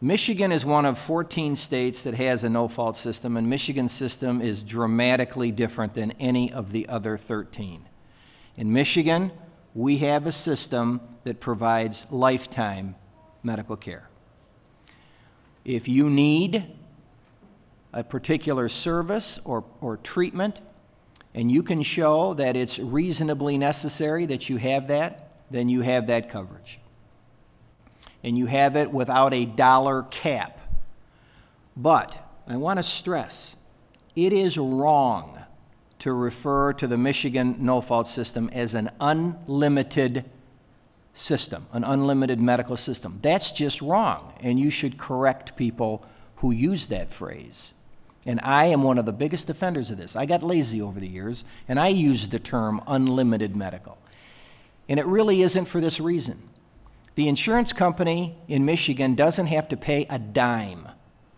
Michigan is one of 14 states that has a no-fault system, and Michigan's system is dramatically different than any of the other 13. In Michigan, we have a system that provides lifetime medical care. If you need a particular service or, or treatment, and you can show that it's reasonably necessary that you have that, then you have that coverage and you have it without a dollar cap. But I want to stress it is wrong to refer to the Michigan no fault system as an unlimited system, an unlimited medical system. That's just wrong, and you should correct people who use that phrase. And I am one of the biggest offenders of this. I got lazy over the years, and I used the term unlimited medical. And it really isn't for this reason. The insurance company in Michigan doesn't have to pay a dime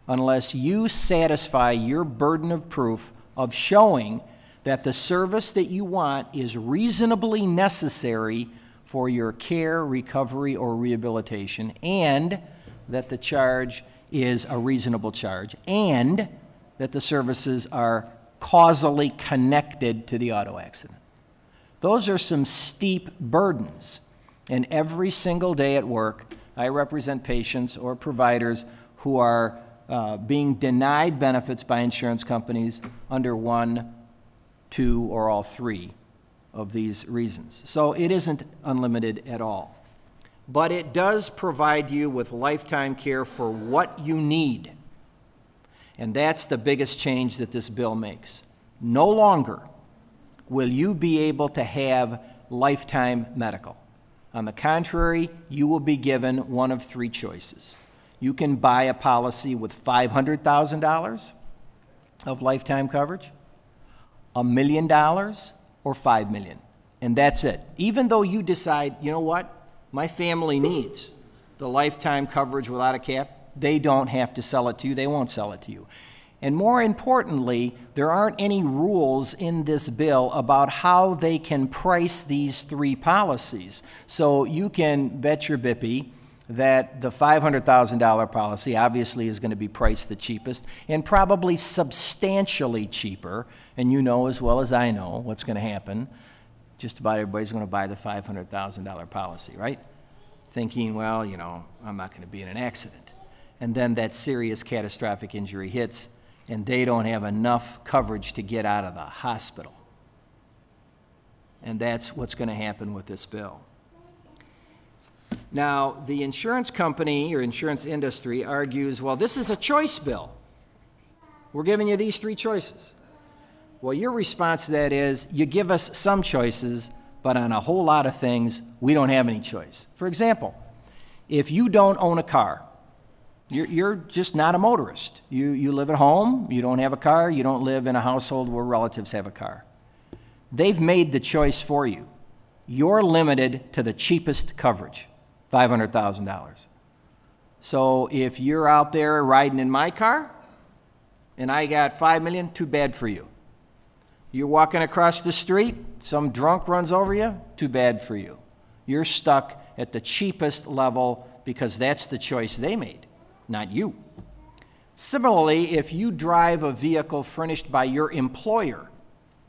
unless you satisfy your burden of proof of showing that the service that you want is reasonably necessary for your care, recovery, or rehabilitation, and that the charge is a reasonable charge, and that the services are causally connected to the auto accident. Those are some steep burdens. And every single day at work, I represent patients or providers who are uh, being denied benefits by insurance companies under one, two, or all three of these reasons. So it isn't unlimited at all. But it does provide you with lifetime care for what you need. And that's the biggest change that this bill makes. No longer will you be able to have lifetime medical. On the contrary, you will be given one of three choices. You can buy a policy with $500,000 of lifetime coverage, a million dollars, or five million. And that's it. Even though you decide, you know what, my family needs the lifetime coverage without a cap, they don't have to sell it to you. They won't sell it to you. And more importantly, there aren't any rules in this bill about how they can price these three policies. So you can bet your bippy that the $500,000 policy obviously is going to be priced the cheapest and probably substantially cheaper. And you know as well as I know what's going to happen. Just about everybody's going to buy the $500,000 policy, right? Thinking, well, you know, I'm not going to be in an accident. And then that serious catastrophic injury hits and they don't have enough coverage to get out of the hospital. And that's what's going to happen with this bill. Now, the insurance company or insurance industry argues, well, this is a choice bill. We're giving you these three choices. Well, your response to that is you give us some choices, but on a whole lot of things, we don't have any choice. For example, if you don't own a car, you're, you're just not a motorist. You, you live at home, you don't have a car, you don't live in a household where relatives have a car. They've made the choice for you. You're limited to the cheapest coverage, $500,000. So if you're out there riding in my car and I got 5 million, too bad for you. You're walking across the street, some drunk runs over you, too bad for you. You're stuck at the cheapest level because that's the choice they made not you. Similarly, if you drive a vehicle furnished by your employer,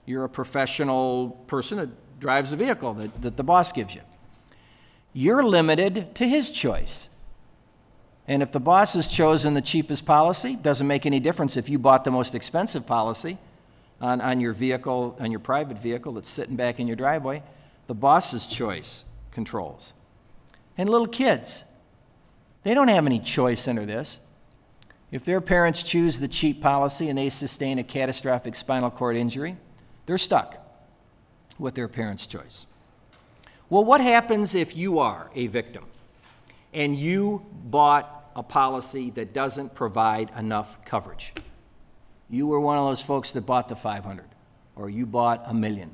you're a professional person that drives a vehicle that, that the boss gives you, you're limited to his choice. And if the boss has chosen the cheapest policy, doesn't make any difference if you bought the most expensive policy on, on your vehicle, on your private vehicle that's sitting back in your driveway, the boss's choice controls. And little kids, they don't have any choice under this. If their parents choose the cheap policy and they sustain a catastrophic spinal cord injury, they're stuck with their parents' choice. Well, what happens if you are a victim and you bought a policy that doesn't provide enough coverage? You were one of those folks that bought the 500 or you bought a million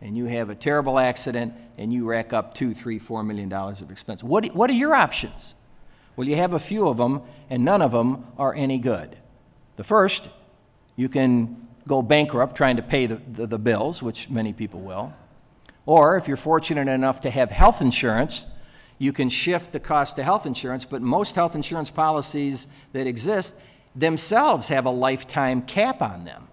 and you have a terrible accident and you rack up two, three, four million dollars of expense. What, what are your options? Well, you have a few of them, and none of them are any good. The first, you can go bankrupt trying to pay the, the, the bills, which many people will. Or if you're fortunate enough to have health insurance, you can shift the cost to health insurance, but most health insurance policies that exist themselves have a lifetime cap on them.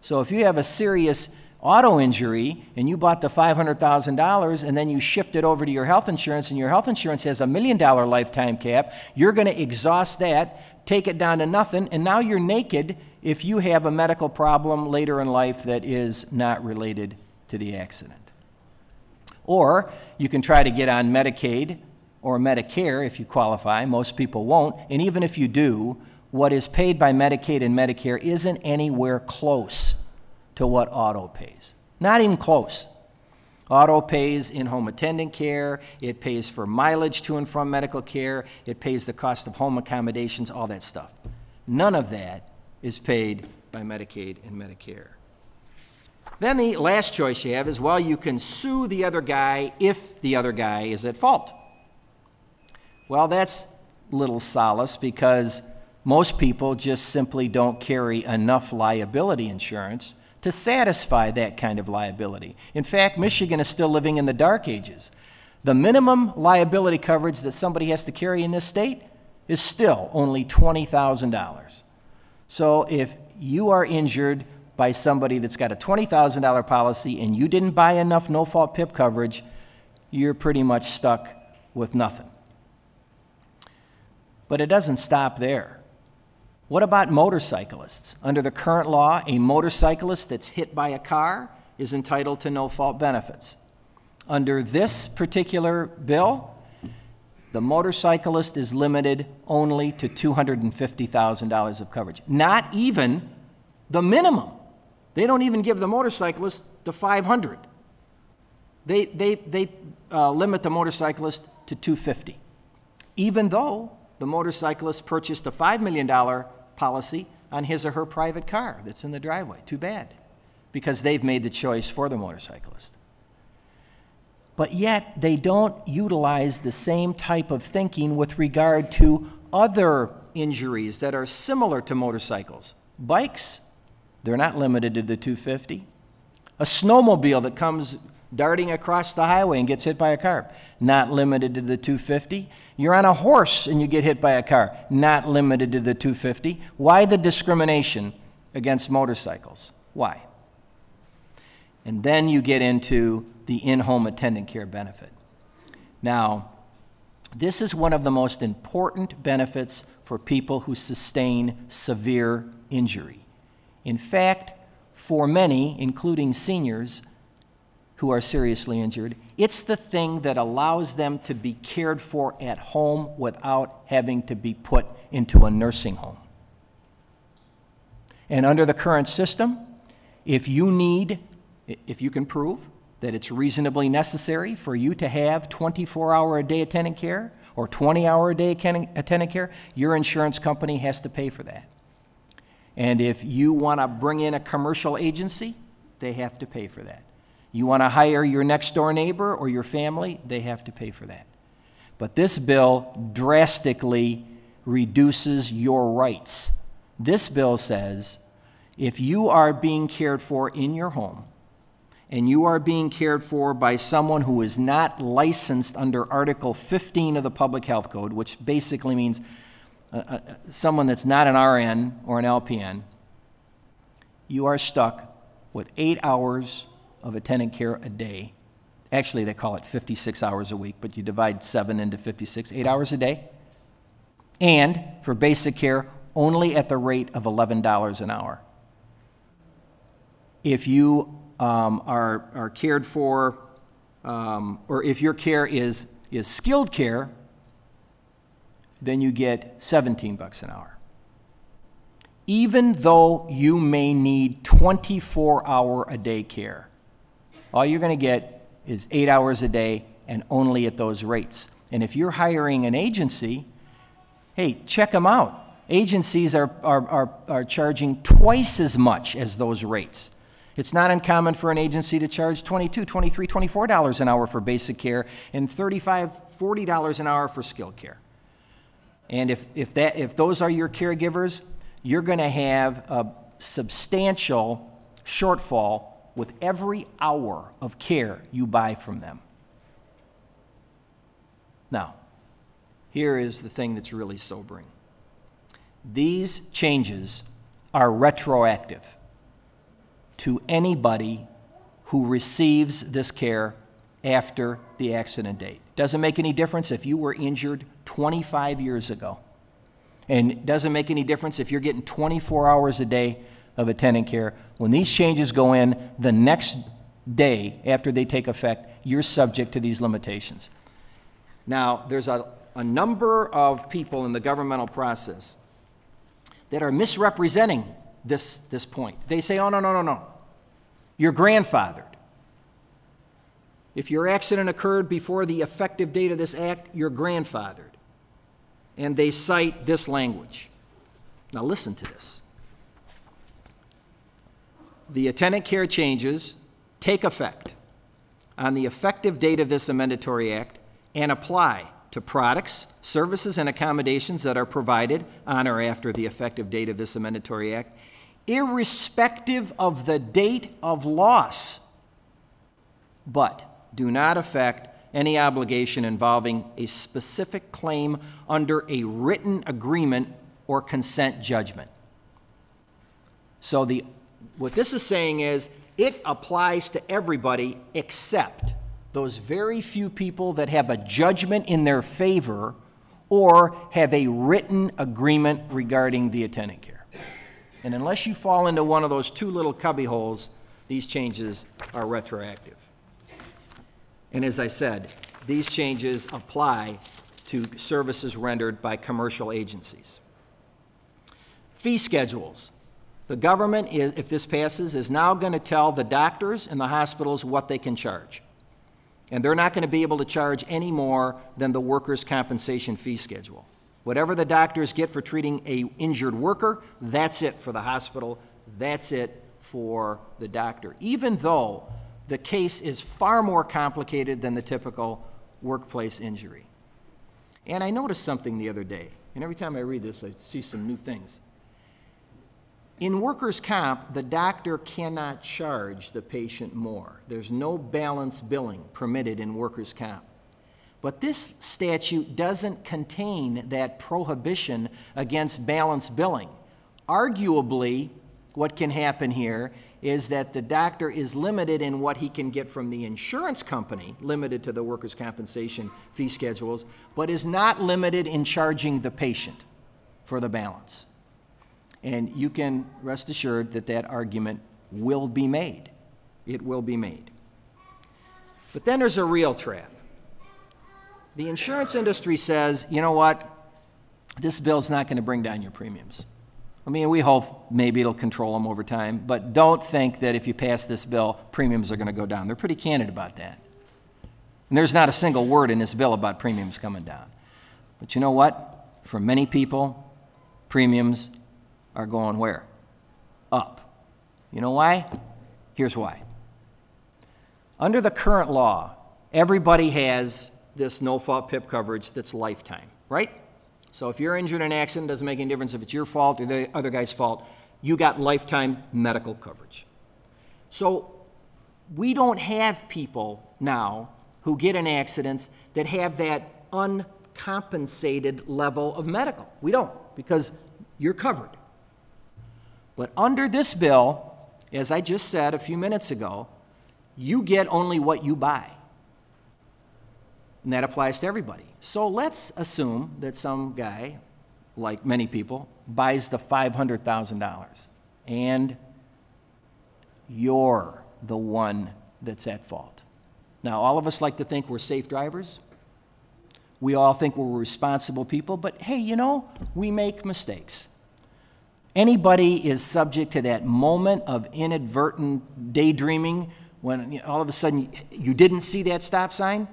So if you have a serious auto injury and you bought the $500,000 and then you shift it over to your health insurance and your health insurance has a million dollar lifetime cap, you're going to exhaust that, take it down to nothing, and now you're naked if you have a medical problem later in life that is not related to the accident. Or you can try to get on Medicaid or Medicare if you qualify. Most people won't. And even if you do, what is paid by Medicaid and Medicare isn't anywhere close to what auto pays. Not even close. Auto pays in home attendant care, it pays for mileage to and from medical care, it pays the cost of home accommodations, all that stuff. None of that is paid by Medicaid and Medicare. Then the last choice you have is well, you can sue the other guy if the other guy is at fault. Well, that's little solace because most people just simply don't carry enough liability insurance to satisfy that kind of liability. In fact, Michigan is still living in the dark ages. The minimum liability coverage that somebody has to carry in this state is still only $20,000. So if you are injured by somebody that's got a $20,000 policy and you didn't buy enough no fault PIP coverage, you're pretty much stuck with nothing. But it doesn't stop there. What about motorcyclists? Under the current law, a motorcyclist that's hit by a car is entitled to no fault benefits. Under this particular bill, the motorcyclist is limited only to $250,000 of coverage, not even the minimum. They don't even give the motorcyclist the 500. They, they, they uh, limit the motorcyclist to 250, even though the motorcyclist purchased a $5 million policy on his or her private car that's in the driveway. Too bad, because they've made the choice for the motorcyclist. But yet, they don't utilize the same type of thinking with regard to other injuries that are similar to motorcycles. Bikes, they're not limited to the 250. A snowmobile that comes darting across the highway and gets hit by a car, not limited to the 250. You're on a horse and you get hit by a car, not limited to the 250. Why the discrimination against motorcycles? Why? And then you get into the in home attendant care benefit. Now, this is one of the most important benefits for people who sustain severe injury. In fact, for many, including seniors who are seriously injured, it's the thing that allows them to be cared for at home without having to be put into a nursing home. And under the current system, if you need, if you can prove that it's reasonably necessary for you to have 24 hour a day attendant care or 20 hour a day attendant care, your insurance company has to pay for that. And if you want to bring in a commercial agency, they have to pay for that. You want to hire your next door neighbor or your family, they have to pay for that. But this bill drastically reduces your rights. This bill says if you are being cared for in your home and you are being cared for by someone who is not licensed under Article 15 of the Public Health Code, which basically means uh, uh, someone that's not an RN or an LPN, you are stuck with eight hours of attendant care a day. Actually, they call it 56 hours a week, but you divide seven into 56, eight hours a day. And for basic care, only at the rate of $11 an hour. If you um, are, are cared for, um, or if your care is, is skilled care, then you get 17 bucks an hour. Even though you may need 24 hour a day care, all you're going to get is eight hours a day and only at those rates. And if you're hiring an agency, hey, check them out. Agencies are, are, are, are charging twice as much as those rates. It's not uncommon for an agency to charge $22, $23, $24 an hour for basic care and $35, $40 an hour for skilled care. And if, if, that, if those are your caregivers, you're going to have a substantial shortfall with every hour of care you buy from them. Now, here is the thing that's really sobering these changes are retroactive to anybody who receives this care after the accident date. Doesn't make any difference if you were injured 25 years ago. And doesn't make any difference if you're getting 24 hours a day of attending care. When these changes go in, the next day after they take effect, you're subject to these limitations. Now, there's a, a number of people in the governmental process that are misrepresenting this, this point. They say, oh, no, no, no, no. You're grandfathered. If your accident occurred before the effective date of this act, you're grandfathered. And they cite this language. Now, listen to this the attendant care changes take effect on the effective date of this amendatory act and apply to products, services, and accommodations that are provided on or after the effective date of this amendatory act, irrespective of the date of loss, but do not affect any obligation involving a specific claim under a written agreement or consent judgment. So the what this is saying is it applies to everybody except those very few people that have a judgment in their favor or have a written agreement regarding the attendant care. And unless you fall into one of those two little cubby holes, these changes are retroactive. And as I said, these changes apply to services rendered by commercial agencies. Fee schedules. The government, is, if this passes, is now going to tell the doctors and the hospitals what they can charge. And they're not going to be able to charge any more than the workers' compensation fee schedule. Whatever the doctors get for treating a injured worker, that's it for the hospital, that's it for the doctor. Even though the case is far more complicated than the typical workplace injury. And I noticed something the other day, and every time I read this, I see some new things. In workers' comp, the doctor cannot charge the patient more. There's no balance billing permitted in workers' comp. But this statute doesn't contain that prohibition against balance billing. Arguably, what can happen here is that the doctor is limited in what he can get from the insurance company, limited to the workers' compensation fee schedules, but is not limited in charging the patient for the balance. And you can rest assured that that argument will be made. It will be made. But then there's a real trap. The insurance industry says, you know what, this bill's not going to bring down your premiums. I mean, we hope maybe it'll control them over time, but don't think that if you pass this bill, premiums are going to go down. They're pretty candid about that. And there's not a single word in this bill about premiums coming down. But you know what? For many people, premiums are going where? Up. You know why? Here's why. Under the current law, everybody has this no fault PIP coverage that's lifetime, right? So if you're injured in an accident, doesn't make any difference if it's your fault or the other guy's fault, you got lifetime medical coverage. So we don't have people now who get in accidents that have that uncompensated level of medical. We don't because you're covered. But under this bill, as I just said a few minutes ago, you get only what you buy. And that applies to everybody. So let's assume that some guy, like many people, buys the $500,000 and you're the one that's at fault. Now, all of us like to think we're safe drivers. We all think we're responsible people, but hey, you know, we make mistakes. Anybody is subject to that moment of inadvertent daydreaming when you know, all of a sudden you didn't see that stop sign.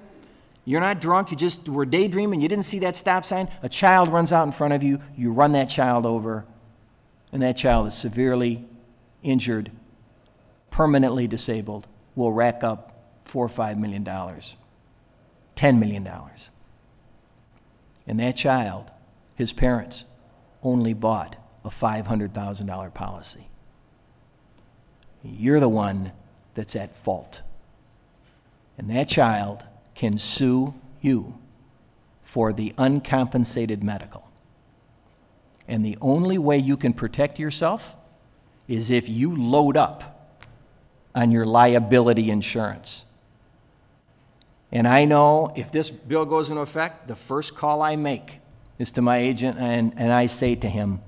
You're not drunk, you just were daydreaming, you didn't see that stop sign. A child runs out in front of you, you run that child over, and that child is severely injured, permanently disabled, will rack up four or five million dollars, ten million dollars. And that child, his parents, only bought a $500,000 policy. You're the one that's at fault. And that child can sue you for the uncompensated medical. And the only way you can protect yourself is if you load up on your liability insurance. And I know if this bill goes into effect, the first call I make is to my agent, and, and I say to him,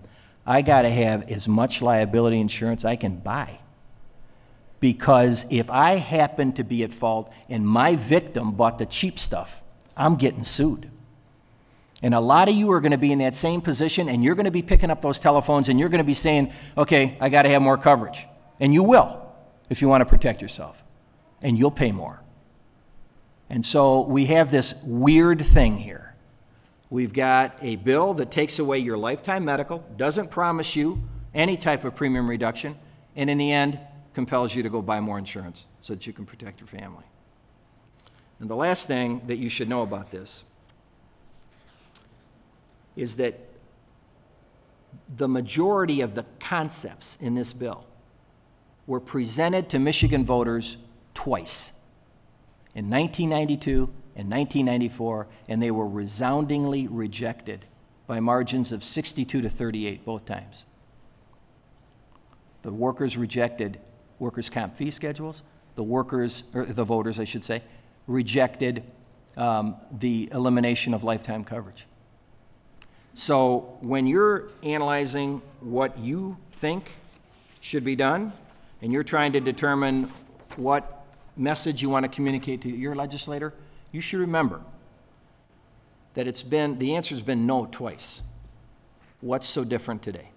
I got to have as much liability insurance I can buy. Because if I happen to be at fault and my victim bought the cheap stuff, I'm getting sued. And a lot of you are going to be in that same position and you're going to be picking up those telephones and you're going to be saying, okay, I got to have more coverage. And you will if you want to protect yourself. And you'll pay more. And so we have this weird thing here We've got a bill that takes away your lifetime medical, doesn't promise you any type of premium reduction, and in the end, compels you to go buy more insurance so that you can protect your family. And the last thing that you should know about this is that the majority of the concepts in this bill were presented to Michigan voters twice in 1992 in 1994, and they were resoundingly rejected by margins of 62 to 38 both times. The workers rejected workers' comp fee schedules. The workers, or er, the voters, I should say, rejected um, the elimination of lifetime coverage. So when you're analyzing what you think should be done, and you're trying to determine what message you want to communicate to your legislator, you should remember that it's been, the answer's been no twice. What's so different today?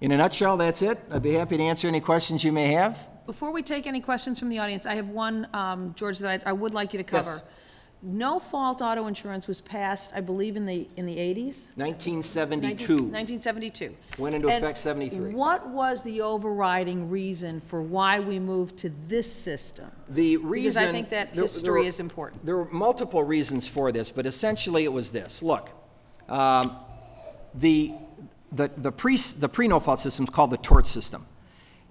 In a nutshell, that's it. I'd be happy to answer any questions you may have. Before we take any questions from the audience, I have one, um, George, that I, I would like you to cover. Yes. No fault auto insurance was passed, I believe, in the, in the 80s? 1972, 1972. went into And effect 73. What was the overriding reason for why we moved to this system? The Because reason. I think that there- there history were- is important. There were multiple reasons for this, but essentially it was this. Look, um, the, the, the pre, the pre-no fault system is called the tort system.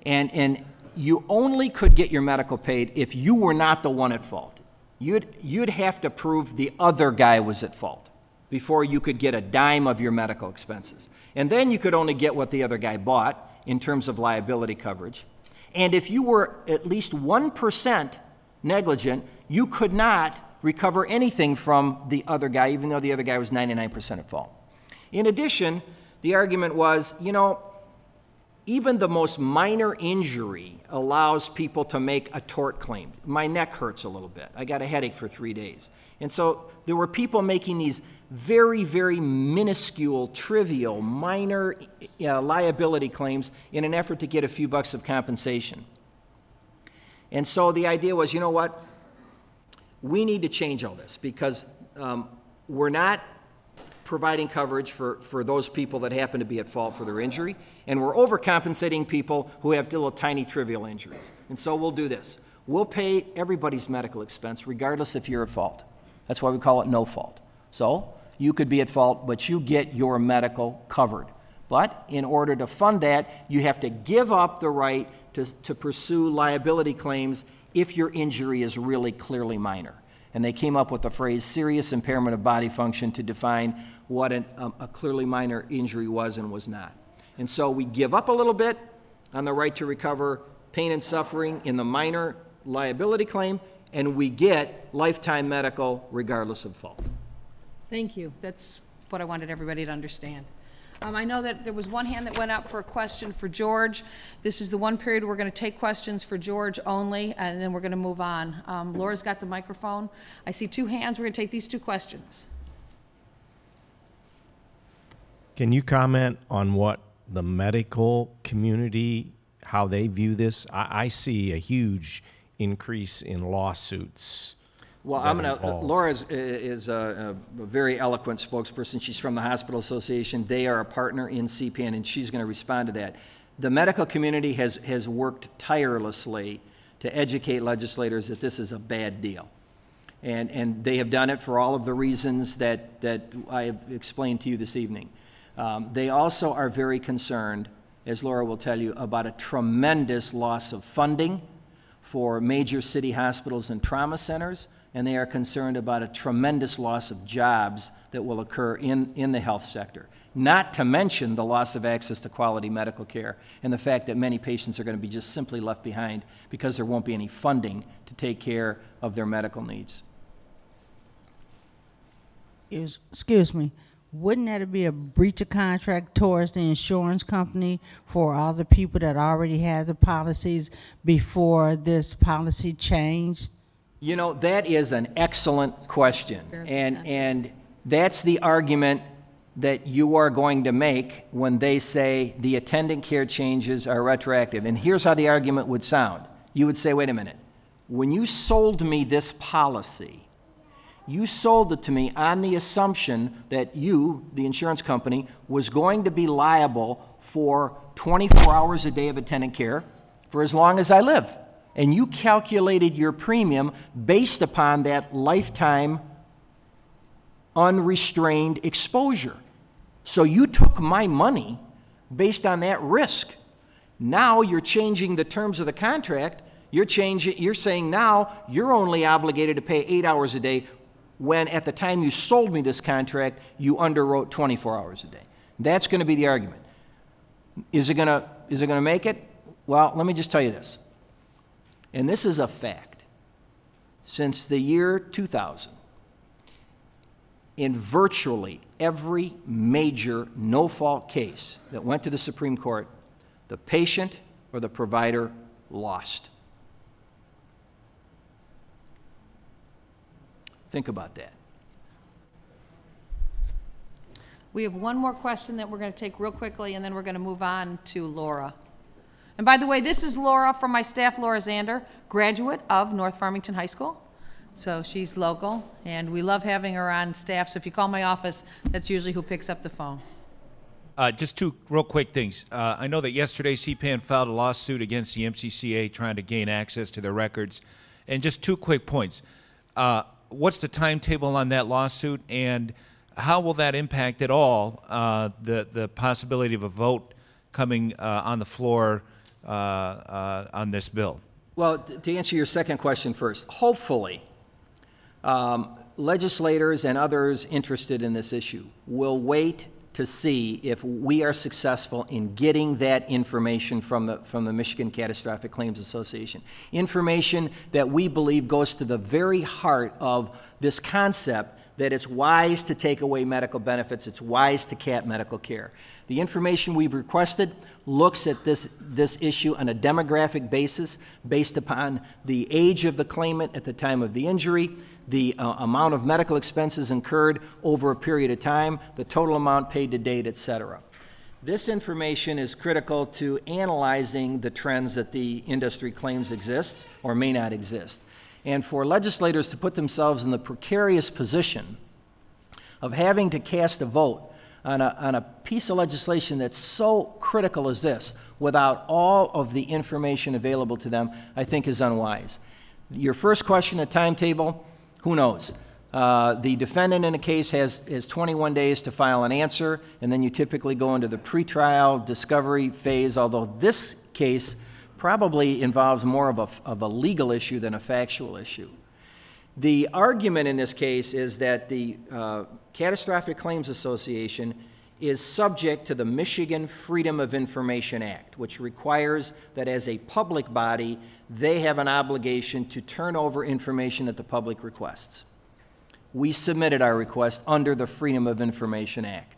And, and you only could get your medical paid if you were not the one at fault you'd, you'd have to prove the other guy was at fault before you could get a dime of your medical expenses. And then you could only get what the other guy bought in terms of liability coverage. And if you were at least 1% negligent, you could not recover anything from the other guy, even though the other guy was 99% at fault. In addition, the argument was you know, even the most minor injury allows people to make a tort claim. My neck hurts a little bit. I got a headache for three days. And so there were people making these very, very minuscule, trivial, minor uh, liability claims in an effort to get a few bucks of compensation. And so the idea was you know what? We need to change all this because um, we're not providing coverage for, for those people that happen to be at fault for their injury, and we're overcompensating people who have little tiny trivial injuries. And so we'll do this. We'll pay everybody's medical expense regardless if you're at fault. That's why we call it no fault. So you could be at fault, but you get your medical covered. But in order to fund that, you have to give up the right to, to pursue liability claims if your injury is really clearly minor. And they came up with the phrase serious impairment of body function to define what an, um, a clearly minor injury was and was not. And so we give up a little bit on the right to recover pain and suffering in the minor liability claim, and we get lifetime medical regardless of fault. Thank you. That's what I wanted everybody to understand. Um, I know that there was one hand that went up for a question for George. This is the one period we're going to take questions for George only, and then we're going to move on. Um, Laura's got the microphone. I see two hands. We're going to take these two questions. Can you comment on what the medical community, how they view this? I, I see a huge increase in lawsuits. Well, I'm gonna. Uh, Laura is, is a, a, very eloquent spokesperson. She's from the Hospital Association. They are a partner in CPN, and she's going to respond to that. The medical community has has worked tirelessly to educate legislators that this is a bad deal, and and they have done it for all of the reasons that that I have explained to you this evening. Um, they also are very concerned, as Laura will tell you, about a tremendous loss of funding for major city hospitals and trauma centers, and they are concerned about a tremendous loss of jobs that will occur in, in the health sector. Not to mention the loss of access to quality medical care and the fact that many patients are going to be just simply left behind because there won't be any funding to take care of their medical needs. Excuse, excuse me wouldn't that be a breach of contract towards the insurance company for all the people that already had the policies before this policy change? You know, that is an excellent question. And, and that's the argument that you are going to make when they say the attendant care changes are retroactive. And here's how the argument would sound. You would say, wait a minute, when you sold me this policy, you sold it to me on the assumption that you, the insurance company, was going to be liable for 24 hours a day of attendant care for as long as I live. And you calculated your premium based upon that lifetime unrestrained exposure. So you took my money based on that risk. Now you're changing the terms of the contract. You're changing you're saying now you're only obligated to pay 8 hours a day when at the time you sold me this contract, you underwrote 24 hours a day. That's going to be the argument. Is it going to, is it going to make it? Well, let me just tell you this. And this is a fact. Since the year 2000, in virtually every major no fault case that went to the Supreme Court, the patient or the provider lost. Think about that. We have one more question that we're going to take real quickly, and then we're going to move on to Laura. And by the way, this is Laura from my staff, Laura Zander, graduate of North Farmington High School. So she's local, and we love having her on staff. So if you call my office, that's usually who picks up the phone. Uh, just two real quick things. Uh, I know that yesterday CPAN filed a lawsuit against the MCCA trying to gain access to their records. And just two quick points. Uh, what's the timetable on that lawsuit, and how will that impact at all uh, the the possibility of a vote coming uh, on the floor uh, uh, on this bill? Well, to answer your second question first, hopefully, um, legislators and others interested in this issue will wait to see if we are successful in getting that information from the, from the Michigan Catastrophic Claims Association. Information that we believe goes to the very heart of this concept that it's wise to take away medical benefits, it's wise to cap medical care. The information we've requested looks at this, this issue on a demographic basis based upon the age of the claimant at the time of the injury, the uh, amount of medical expenses incurred over a period of time, the total amount paid to date, et cetera. This information is critical to analyzing the trends that the industry claims exist or may not exist. And for legislators to put themselves in the precarious position of having to cast a vote on a, on a piece of legislation that's so critical as this without all of the information available to them, I think is unwise. Your first question, a timetable, who knows? Uh, the defendant in a case has, has 21 days to file an answer, and then you typically go into the pretrial discovery phase, although this case probably involves more of a, of a legal issue than a factual issue. The argument in this case is that the uh, Catastrophic Claims Association is subject to the Michigan Freedom of Information Act, which requires that as a public body, they have an obligation to turn over information that the public requests. We submitted our request under the Freedom of Information Act.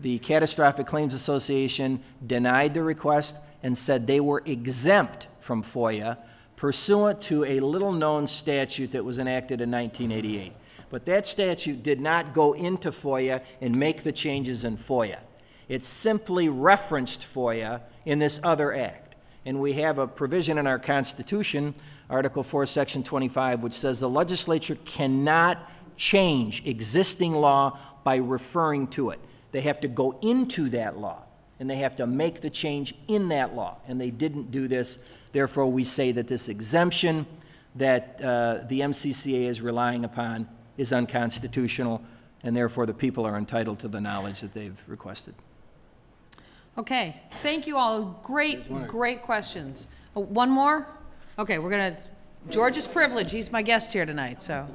The Catastrophic Claims Association denied the request and said they were exempt from FOIA pursuant to a little known statute that was enacted in 1988. But that statute did not go into FOIA and make the changes in FOIA. It simply referenced FOIA in this other act. And we have a provision in our Constitution, Article 4, Section 25, which says the legislature cannot change existing law by referring to it. They have to go into that law and they have to make the change in that law. And they didn't do this. Therefore, we say that this exemption that uh, the MCCA is relying upon is unconstitutional, and therefore the people are entitled to the knowledge that they've requested. Okay, thank you all. Great, great questions. Oh, one more? Okay, we're gonna, George is privileged. He's my guest here tonight, so.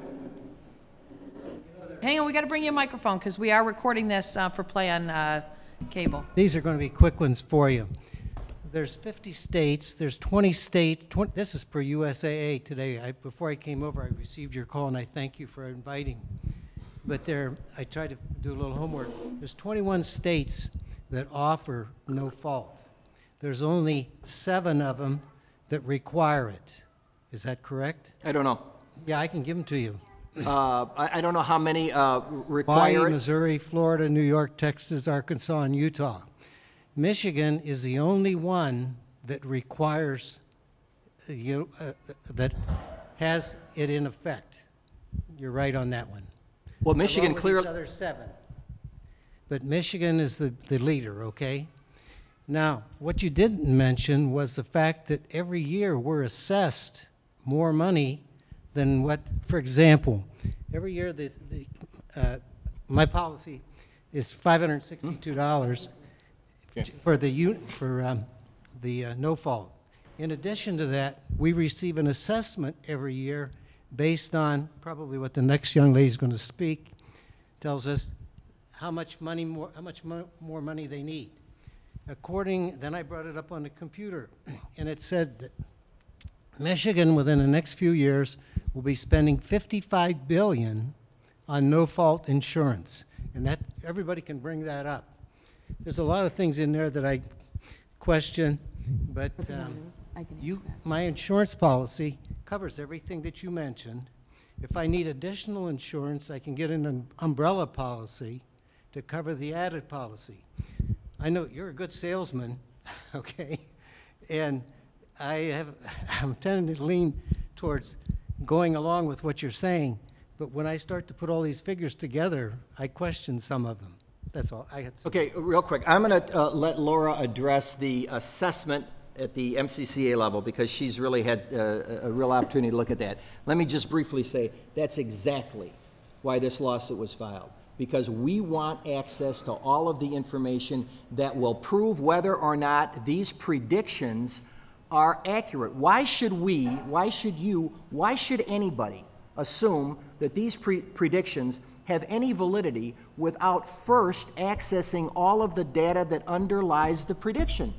Hang on, we gotta bring you a microphone because we are recording this uh, for play on uh, cable. These are gonna be quick ones for you there's 50 states, there's 20 states, 20, this is per USAA today. I, before I came over, I received your call and I thank you for inviting. But there, I tried to do a little homework. There's 21 states that offer no fault. There's only seven of them that require it. Is that correct? I don't know. Yeah, I can give them to you. Uh, I, I, don't know how many uh, require Hawaii, Missouri, Florida, New York, Texas, Arkansas, and Utah. Michigan is the only one that requires you uh, that has it in effect. You're right on that one. Well, Michigan clearly other seven, but Michigan is the, the leader. Okay. Now, what you didn't mention was the fact that every year we're assessed more money than what, for example, every year the, the uh, my policy is $562. For the, for, um, the uh, no fault. In addition to that, we receive an assessment every year based on probably what the next young lady is going to speak, tells us how much money more, how much mo more money they need. According, then I brought it up on the computer, and it said that Michigan within the next few years will be spending 55 billion on no fault insurance, and that everybody can bring that up there's a lot of things in there that I question, but um, you, my insurance policy covers everything that you mentioned. If I need additional insurance, I can get an um, umbrella policy to cover the added policy. I know you're a good salesman, okay? And I have, I'm tending to lean towards going along with what you're saying, but when I start to put all these figures together, I question some of them. That's all. I had some- Okay, real quick, I'm going to uh, let Laura address the assessment at the MCCA level because she's really had uh, a real opportunity to look at that. Let me just briefly say, that's exactly why this lawsuit was filed because we want access to all of the information that will prove whether or not these predictions are accurate. Why should we, why should you, why should anybody assume that these pre predictions have any validity without first accessing all of the data that underlies the prediction.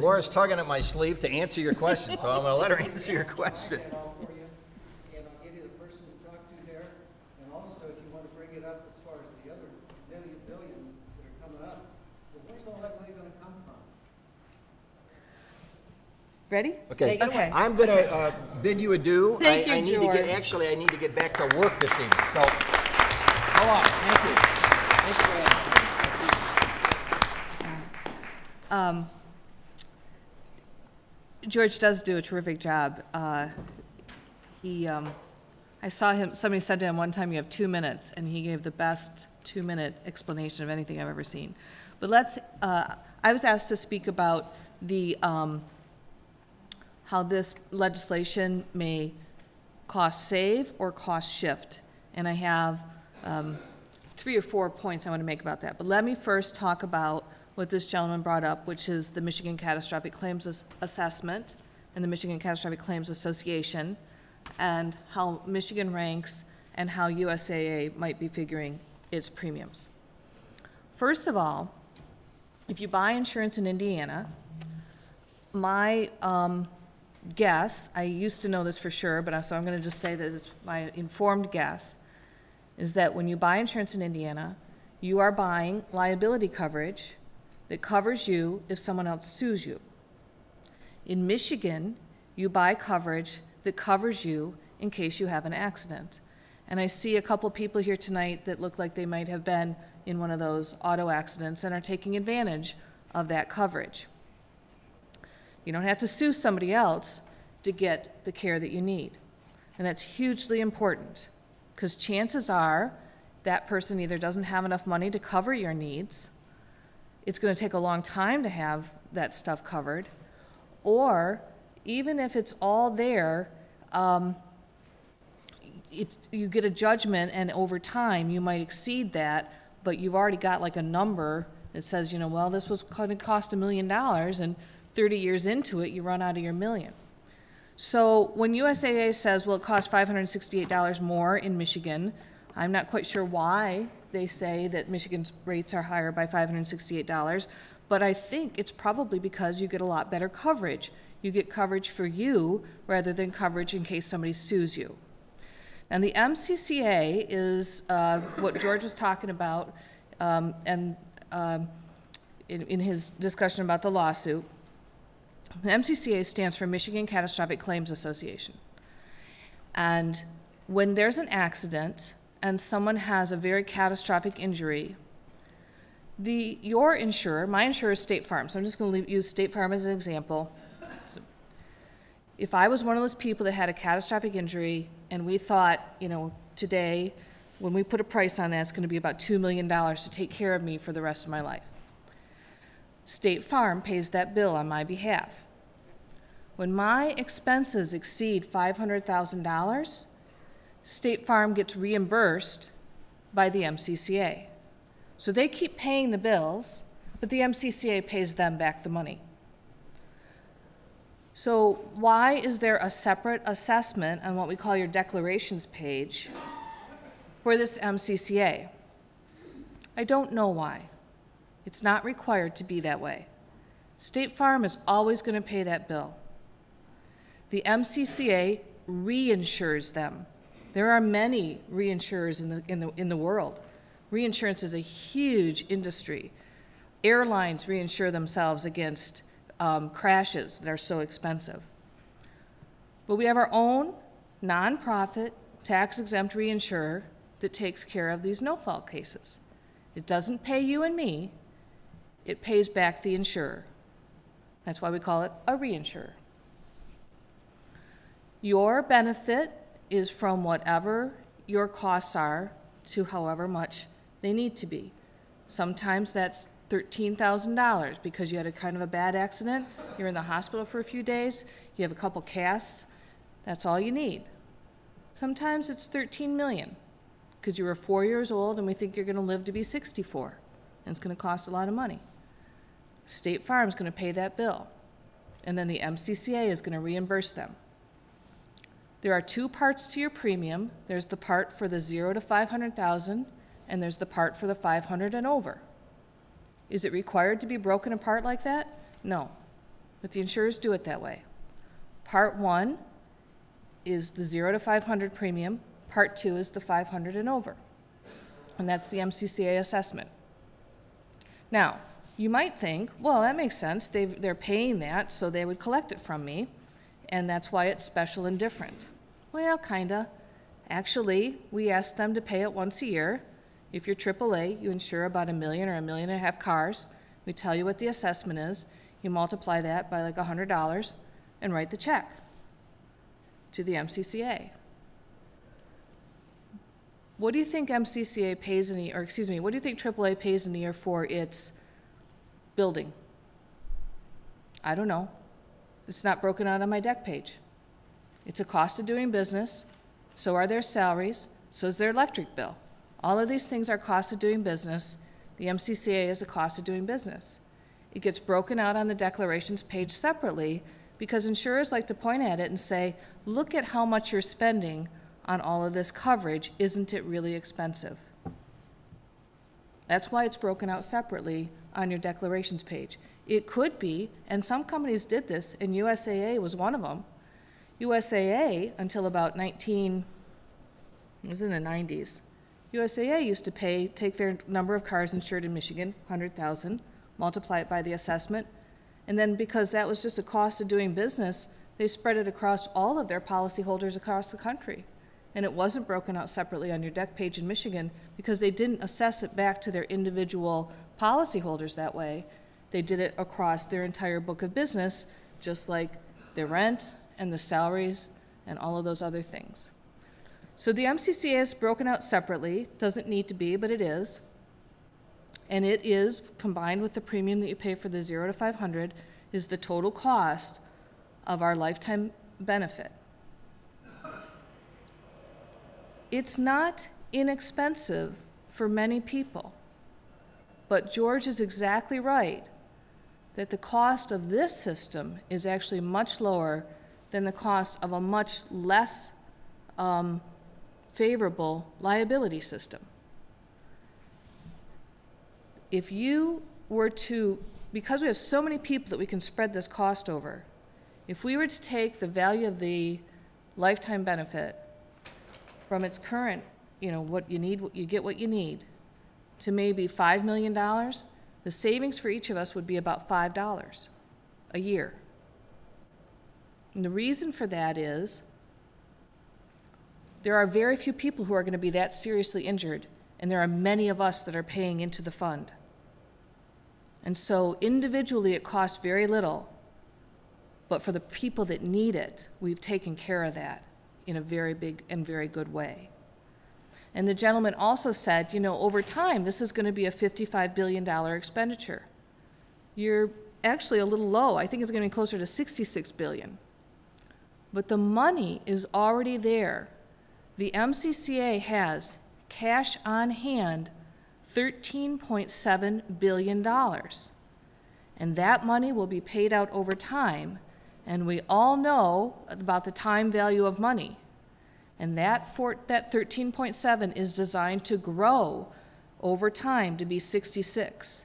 Laura's tugging at my sleeve to answer your question, so I'm going to let her answer your question. Ready? Okay. okay. I'm going to uh, bid you adieu. Thank I, you, I need George. to get actually I need to get back to work this evening. So, go on. Thank you. Thank you. Um, George does do a terrific job. Uh, he, um, I saw him, somebody said to him one time, you have two minutes, and he gave the best two minute explanation of anything I've ever seen. But let's, uh, I was asked to speak about the, um, how this legislation may cost save or cost shift. And I have um, three or four points I want to make about that. But let me first talk about what this gentleman brought up, which is the Michigan Catastrophic Claims As- Assessment and the Michigan Catastrophic Claims Association, and how Michigan ranks and how USAA might be figuring its premiums. First of all, if you buy insurance in Indiana, my um, guess, I used to know this for sure, but I, so I'm going to just say that it's my informed guess, is that when you buy insurance in Indiana, you are buying liability coverage that covers you if someone else sues you. In Michigan, you buy coverage that covers you in case you have an accident. And I see a couple people here tonight that look like they might have been in one of those auto accidents and are taking advantage of that coverage. You don't have to sue somebody else to get the care that you need. And that's hugely important because chances are that person either doesn't have enough money to cover your needs it's going to take a long time to have that stuff covered. Or even if it's all there, um, it's, you get a judgment, and over time you might exceed that, but you've already got like a number that says, you know, well, this was going to cost a million dollars, and 30 years into it, you run out of your million. So when USAA says, well, it cost $568 more in Michigan, I'm not quite sure why they say that Michigan's rates are higher by $568, but I think it's probably because you get a lot better coverage. You get coverage for you rather than coverage in case somebody sues you. And the MCCA is uh, what George was talking about um, and um, in, in his discussion about the lawsuit. The MCCA stands for Michigan Catastrophic Claims Association. And when there's an accident, and someone has a very catastrophic injury, the, your insurer, my insurer is State Farm, so I'm just going to leave, use State Farm as an example. So if I was one of those people that had a catastrophic injury and we thought, you know, today when we put a price on that, it's going to be about $2 million to take care of me for the rest of my life. State Farm pays that bill on my behalf. When my expenses exceed $500,000, State Farm gets reimbursed by the MCCA. So they keep paying the bills, but the MCCA pays them back the money. So why is there a separate assessment on what we call your declarations page for this MCCA? I don't know why. It's not required to be that way. State Farm is always going to pay that bill. The MCCA reinsures them there are many reinsurers in the, in the, in the world. Reinsurance is a huge industry. Airlines reinsure themselves against um, crashes that are so expensive. But we have our own nonprofit, tax exempt reinsurer that takes care of these no fault cases. It doesn't pay you and me, it pays back the insurer. That's why we call it a reinsurer. Your benefit is from whatever your costs are to however much they need to be. Sometimes that's $13,000 because you had a kind of a bad accident, you're in the hospital for a few days, you have a couple casts, that's all you need. Sometimes it's 13 million because you were 4 years old and we think you're going to live to be 64 and it's going to cost a lot of money. State Farm's going to pay that bill and then the MCCA is going to reimburse them. There are two parts to your premium. There's the part for the 0 to 500,000 and there's the part for the 500 and over. Is it required to be broken apart like that? No. But the insurers do it that way. Part 1 is the 0 to 500 premium. Part 2 is the 500 and over. And that's the MCCA assessment. Now, you might think, well, that makes sense. they are paying that, so they would collect it from me and that's why it's special and different. Well, kinda. Actually, we ask them to pay it once a year. If you're AAA, you insure about a million or a million and a half cars. We tell you what the assessment is. You multiply that by like $100 and write the check to the MCCA. What do you think MCCA pays in a year, or excuse me, what do you think AAA pays in a year for its building? I don't know. It's not broken out on my deck page. It's a cost of doing business. So are their salaries. So is their electric bill. All of these things are costs of doing business. The MCCA is a cost of doing business. It gets broken out on the declarations page separately because insurers like to point at it and say, look at how much you're spending on all of this coverage. Isn't it really expensive? That's why it's broken out separately on your declarations page. It could be, and some companies did this, and USAA was one of them. USAA, until about 19, it was in the 90s, USAA used to pay, take their number of cars insured in Michigan, 100,000, multiply it by the assessment, and then because that was just a cost of doing business, they spread it across all of their policyholders across the country. And it wasn't broken out separately on your deck page in Michigan because they didn't assess it back to their individual policyholders that way. They did it across their entire book of business, just like the rent and the salaries and all of those other things. So the MCCA is broken out separately, doesn't need to be, but it is. And it is combined with the premium that you pay for the 0 to 500 is the total cost of our lifetime benefit. It's not inexpensive for many people. But George is exactly right that the cost of this system is actually much lower than the cost of a much less um, favorable liability system. If you were to, because we have so many people that we can spread this cost over, if we were to take the value of the lifetime benefit from its current, you know, what you need, what you get what you need, to maybe $5 million, the savings for each of us would be about $5 a year. And the reason for that is there are very few people who are going to be that seriously injured, and there are many of us that are paying into the fund. And so individually, it costs very little, but for the people that need it, we've taken care of that in a very big and very good way. And the gentleman also said, you know, over time, this is going to be a $55 billion expenditure. You're actually a little low. I think it's going to be closer to $66 billion. But the money is already there. The MCCA has cash on hand $13.7 billion. And that money will be paid out over time. And we all know about the time value of money. And that, for, that 13.7 is designed to grow over time to be 66.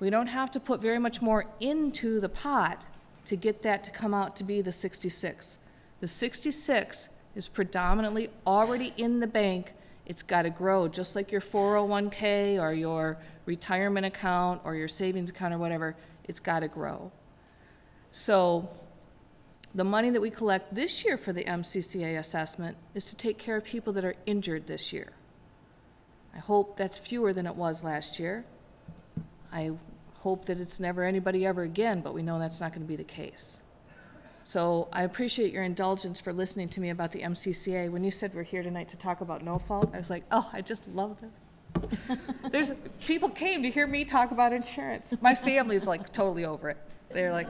We don't have to put very much more into the pot to get that to come out to be the 66. The 66 is predominantly already in the bank. It's got to grow just like your 401k or your retirement account or your savings account or whatever. It's got to grow. So the money that we collect this year for the MCCA assessment is to take care of people that are injured this year. I hope that's fewer than it was last year. I hope that it's never anybody ever again, but we know that's not going to be the case. So I appreciate your indulgence for listening to me about the MCCA. When you said we're here tonight to talk about no fault, I was like, oh, I just love this. There's people came to hear me talk about insurance. My family's like totally over it. They're like,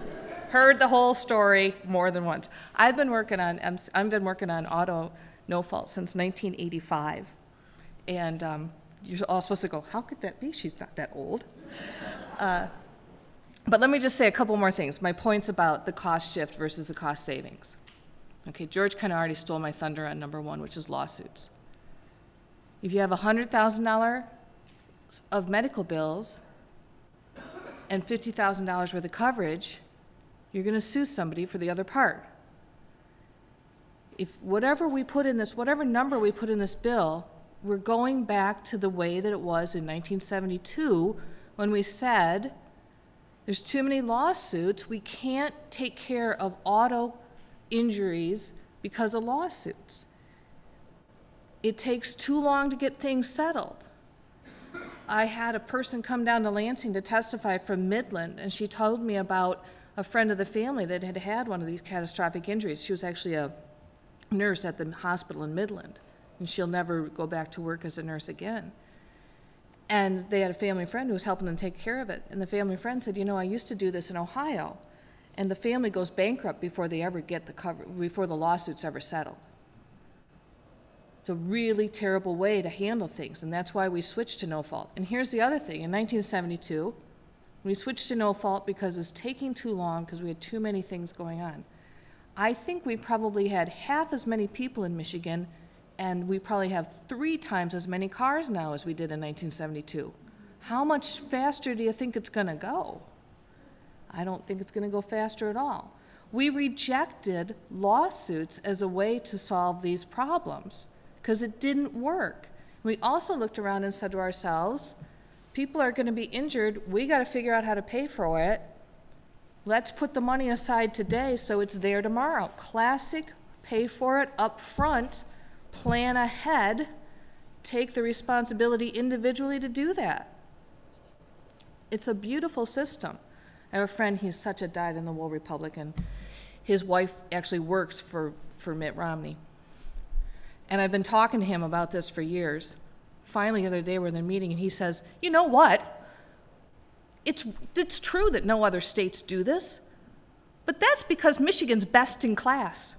heard the whole story more than once. I've been working on I've been working on auto no fault since 1985, and um, you're all supposed to go, how could that be? She's not that old. Uh, but let me just say a couple more things. My points about the cost shift versus the cost savings. Okay, George kind of already stole my thunder on number one, which is lawsuits. If you have $100,000 of medical bills and $50,000 worth of coverage, you're going to sue somebody for the other part. If whatever we put in this, whatever number we put in this bill, we're going back to the way that it was in 1972 when we said there's too many lawsuits, we can't take care of auto injuries because of lawsuits. It takes too long to get things settled. I had a person come down to Lansing to testify from Midland, and she told me about a friend of the family that had had one of these catastrophic injuries. She was actually a nurse at the hospital in Midland, and she'll never go back to work as a nurse again. And they had a family friend who was helping them take care of it. And the family friend said, You know, I used to do this in Ohio. And the family goes bankrupt before they ever get the cover, before the lawsuits ever settled. It's a really terrible way to handle things, and that's why we switched to no fault. And here's the other thing in 1972, we switched to no fault because it was taking too long because we had too many things going on. I think we probably had half as many people in Michigan, and we probably have three times as many cars now as we did in 1972. How much faster do you think it's going to go? I don't think it's going to go faster at all. We rejected lawsuits as a way to solve these problems because it didn't work. We also looked around and said to ourselves, people are going to be injured. We got to figure out how to pay for it. Let's put the money aside today so it's there tomorrow. Classic pay for it up front, plan ahead, take the responsibility individually to do that. It's a beautiful system. I have a friend, he's such a dyed in the wool Republican. His wife actually works for, for Mitt Romney. And I've been talking to him about this for years. Finally, the other day we're in a meeting, and he says, You know what? It's, it's true that no other states do this, but that's because Michigan's best in class.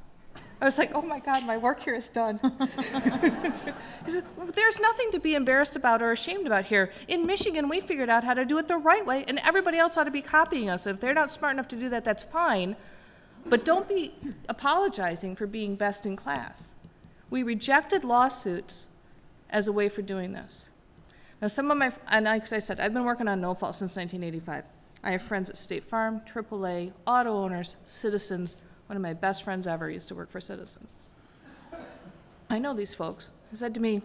I was like, oh my God, my work here is done. he said, well, There's nothing to be embarrassed about or ashamed about here. In Michigan, we figured out how to do it the right way, and everybody else ought to be copying us. If they're not smart enough to do that, that's fine. But don't be apologizing for being best in class. We rejected lawsuits as a way for doing this. Now, some of my, and like I said, I've been working on no fault since 1985. I have friends at State Farm, AAA, auto owners, Citizens. One of my best friends ever used to work for Citizens. I know these folks. They said to me,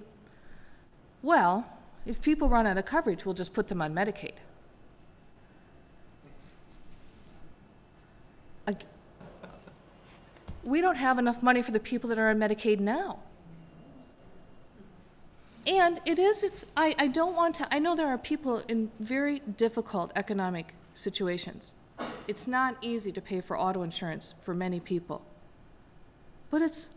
Well, if people run out of coverage, we'll just put them on Medicaid. we don't have enough money for the people that are on Medicaid now. And it is, I, I don't want to, I know there are people in very difficult economic situations. It's not easy to pay for auto insurance for many people. But it's,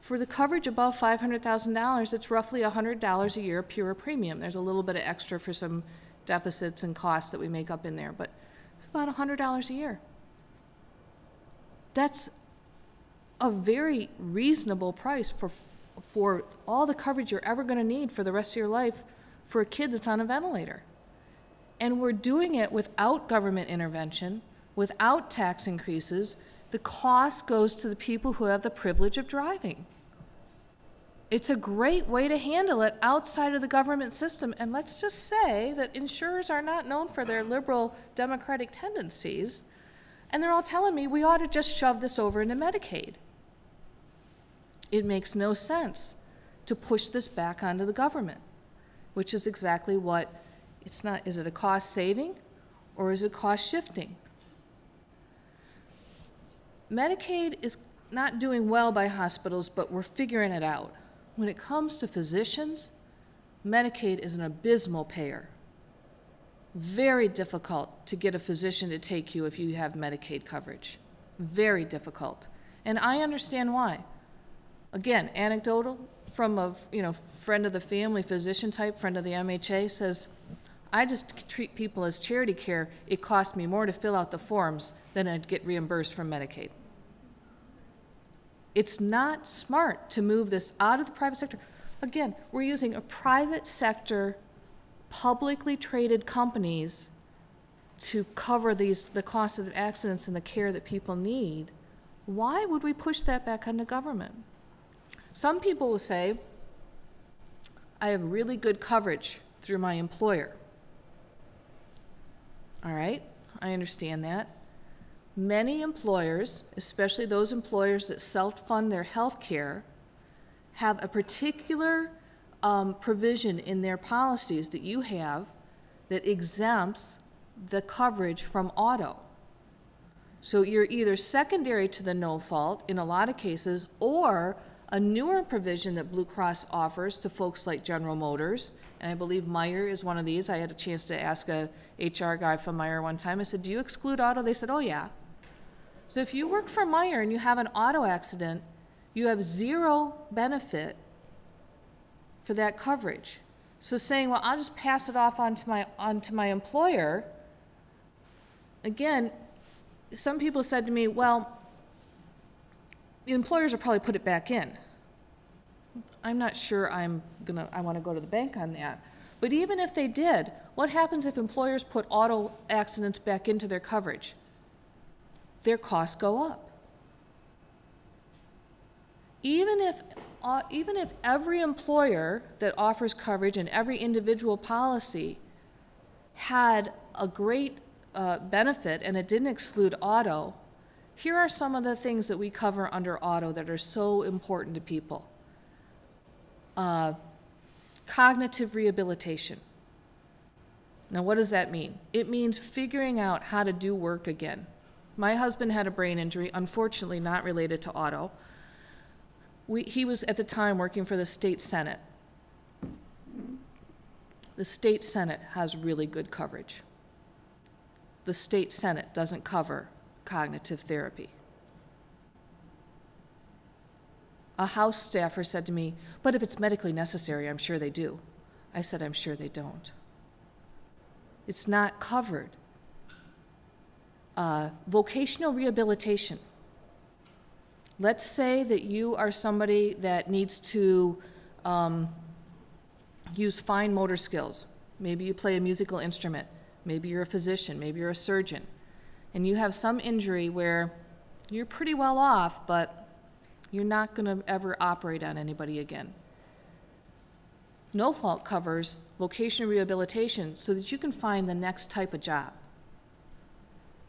for the coverage above $500,000, it's roughly $100 a year pure premium. There's a little bit of extra for some deficits and costs that we make up in there, but it's about $100 a year. That's a very reasonable price for for all the coverage you're ever going to need for the rest of your life for a kid that's on a ventilator. And we're doing it without government intervention, without tax increases. The cost goes to the people who have the privilege of driving. It's a great way to handle it outside of the government system. And let's just say that insurers are not known for their liberal democratic tendencies. And they're all telling me we ought to just shove this over into Medicaid. It makes no sense to push this back onto the government, which is exactly what it's not. Is it a cost saving or is it cost shifting? Medicaid is not doing well by hospitals, but we're figuring it out. When it comes to physicians, Medicaid is an abysmal payer. Very difficult to get a physician to take you if you have Medicaid coverage. Very difficult. And I understand why again, anecdotal from a you know friend of the family, physician type, friend of the MHA says, I just treat people as charity care. It costs me more to fill out the forms than I'd get reimbursed from Medicaid. It's not smart to move this out of the private sector. Again, we're using a private sector, publicly traded companies to cover these the cost of the accidents and the care that people need. Why would we push that back on the government? Some people will say, I have really good coverage through my employer. All right, I understand that. Many employers, especially those employers that self fund their health care, have a particular um, provision in their policies that you have that exempts the coverage from auto. So you're either secondary to the no fault in a lot of cases, or a newer provision that Blue Cross offers to folks like General Motors, and I believe Meyer is one of these. I had a chance to ask a HR guy from Meyer one time. I said, "Do you exclude auto?" They said, "Oh yeah." So if you work for Meyer and you have an auto accident, you have zero benefit for that coverage. So saying, "Well, I'll just pass it off onto my onto my employer," again, some people said to me, "Well, employers will probably put it back in. I'm not sure I'm gonna, I wanna go to the bank on that. But even if they did, what happens if employers put auto accidents back into their coverage? Their costs go up. Even if, uh, even if every employer that offers coverage and every individual policy had a great uh, benefit and it didn't exclude auto, here are some of the things that we cover under auto that are so important to people uh, cognitive rehabilitation. Now, what does that mean? It means figuring out how to do work again. My husband had a brain injury, unfortunately, not related to auto. We, he was at the time working for the state senate. The state senate has really good coverage. The state senate doesn't cover cognitive therapy. A house staffer said to me, But if it's medically necessary, I'm sure they do. I said, I'm sure they don't. It's not covered. Uh, vocational rehabilitation. Let's say that you are somebody that needs to um, use fine motor skills. Maybe you play a musical instrument. Maybe you're a physician. Maybe you're a surgeon and you have some injury where you're pretty well off, but you're not going to ever operate on anybody again. No fault covers vocational rehabilitation so that you can find the next type of job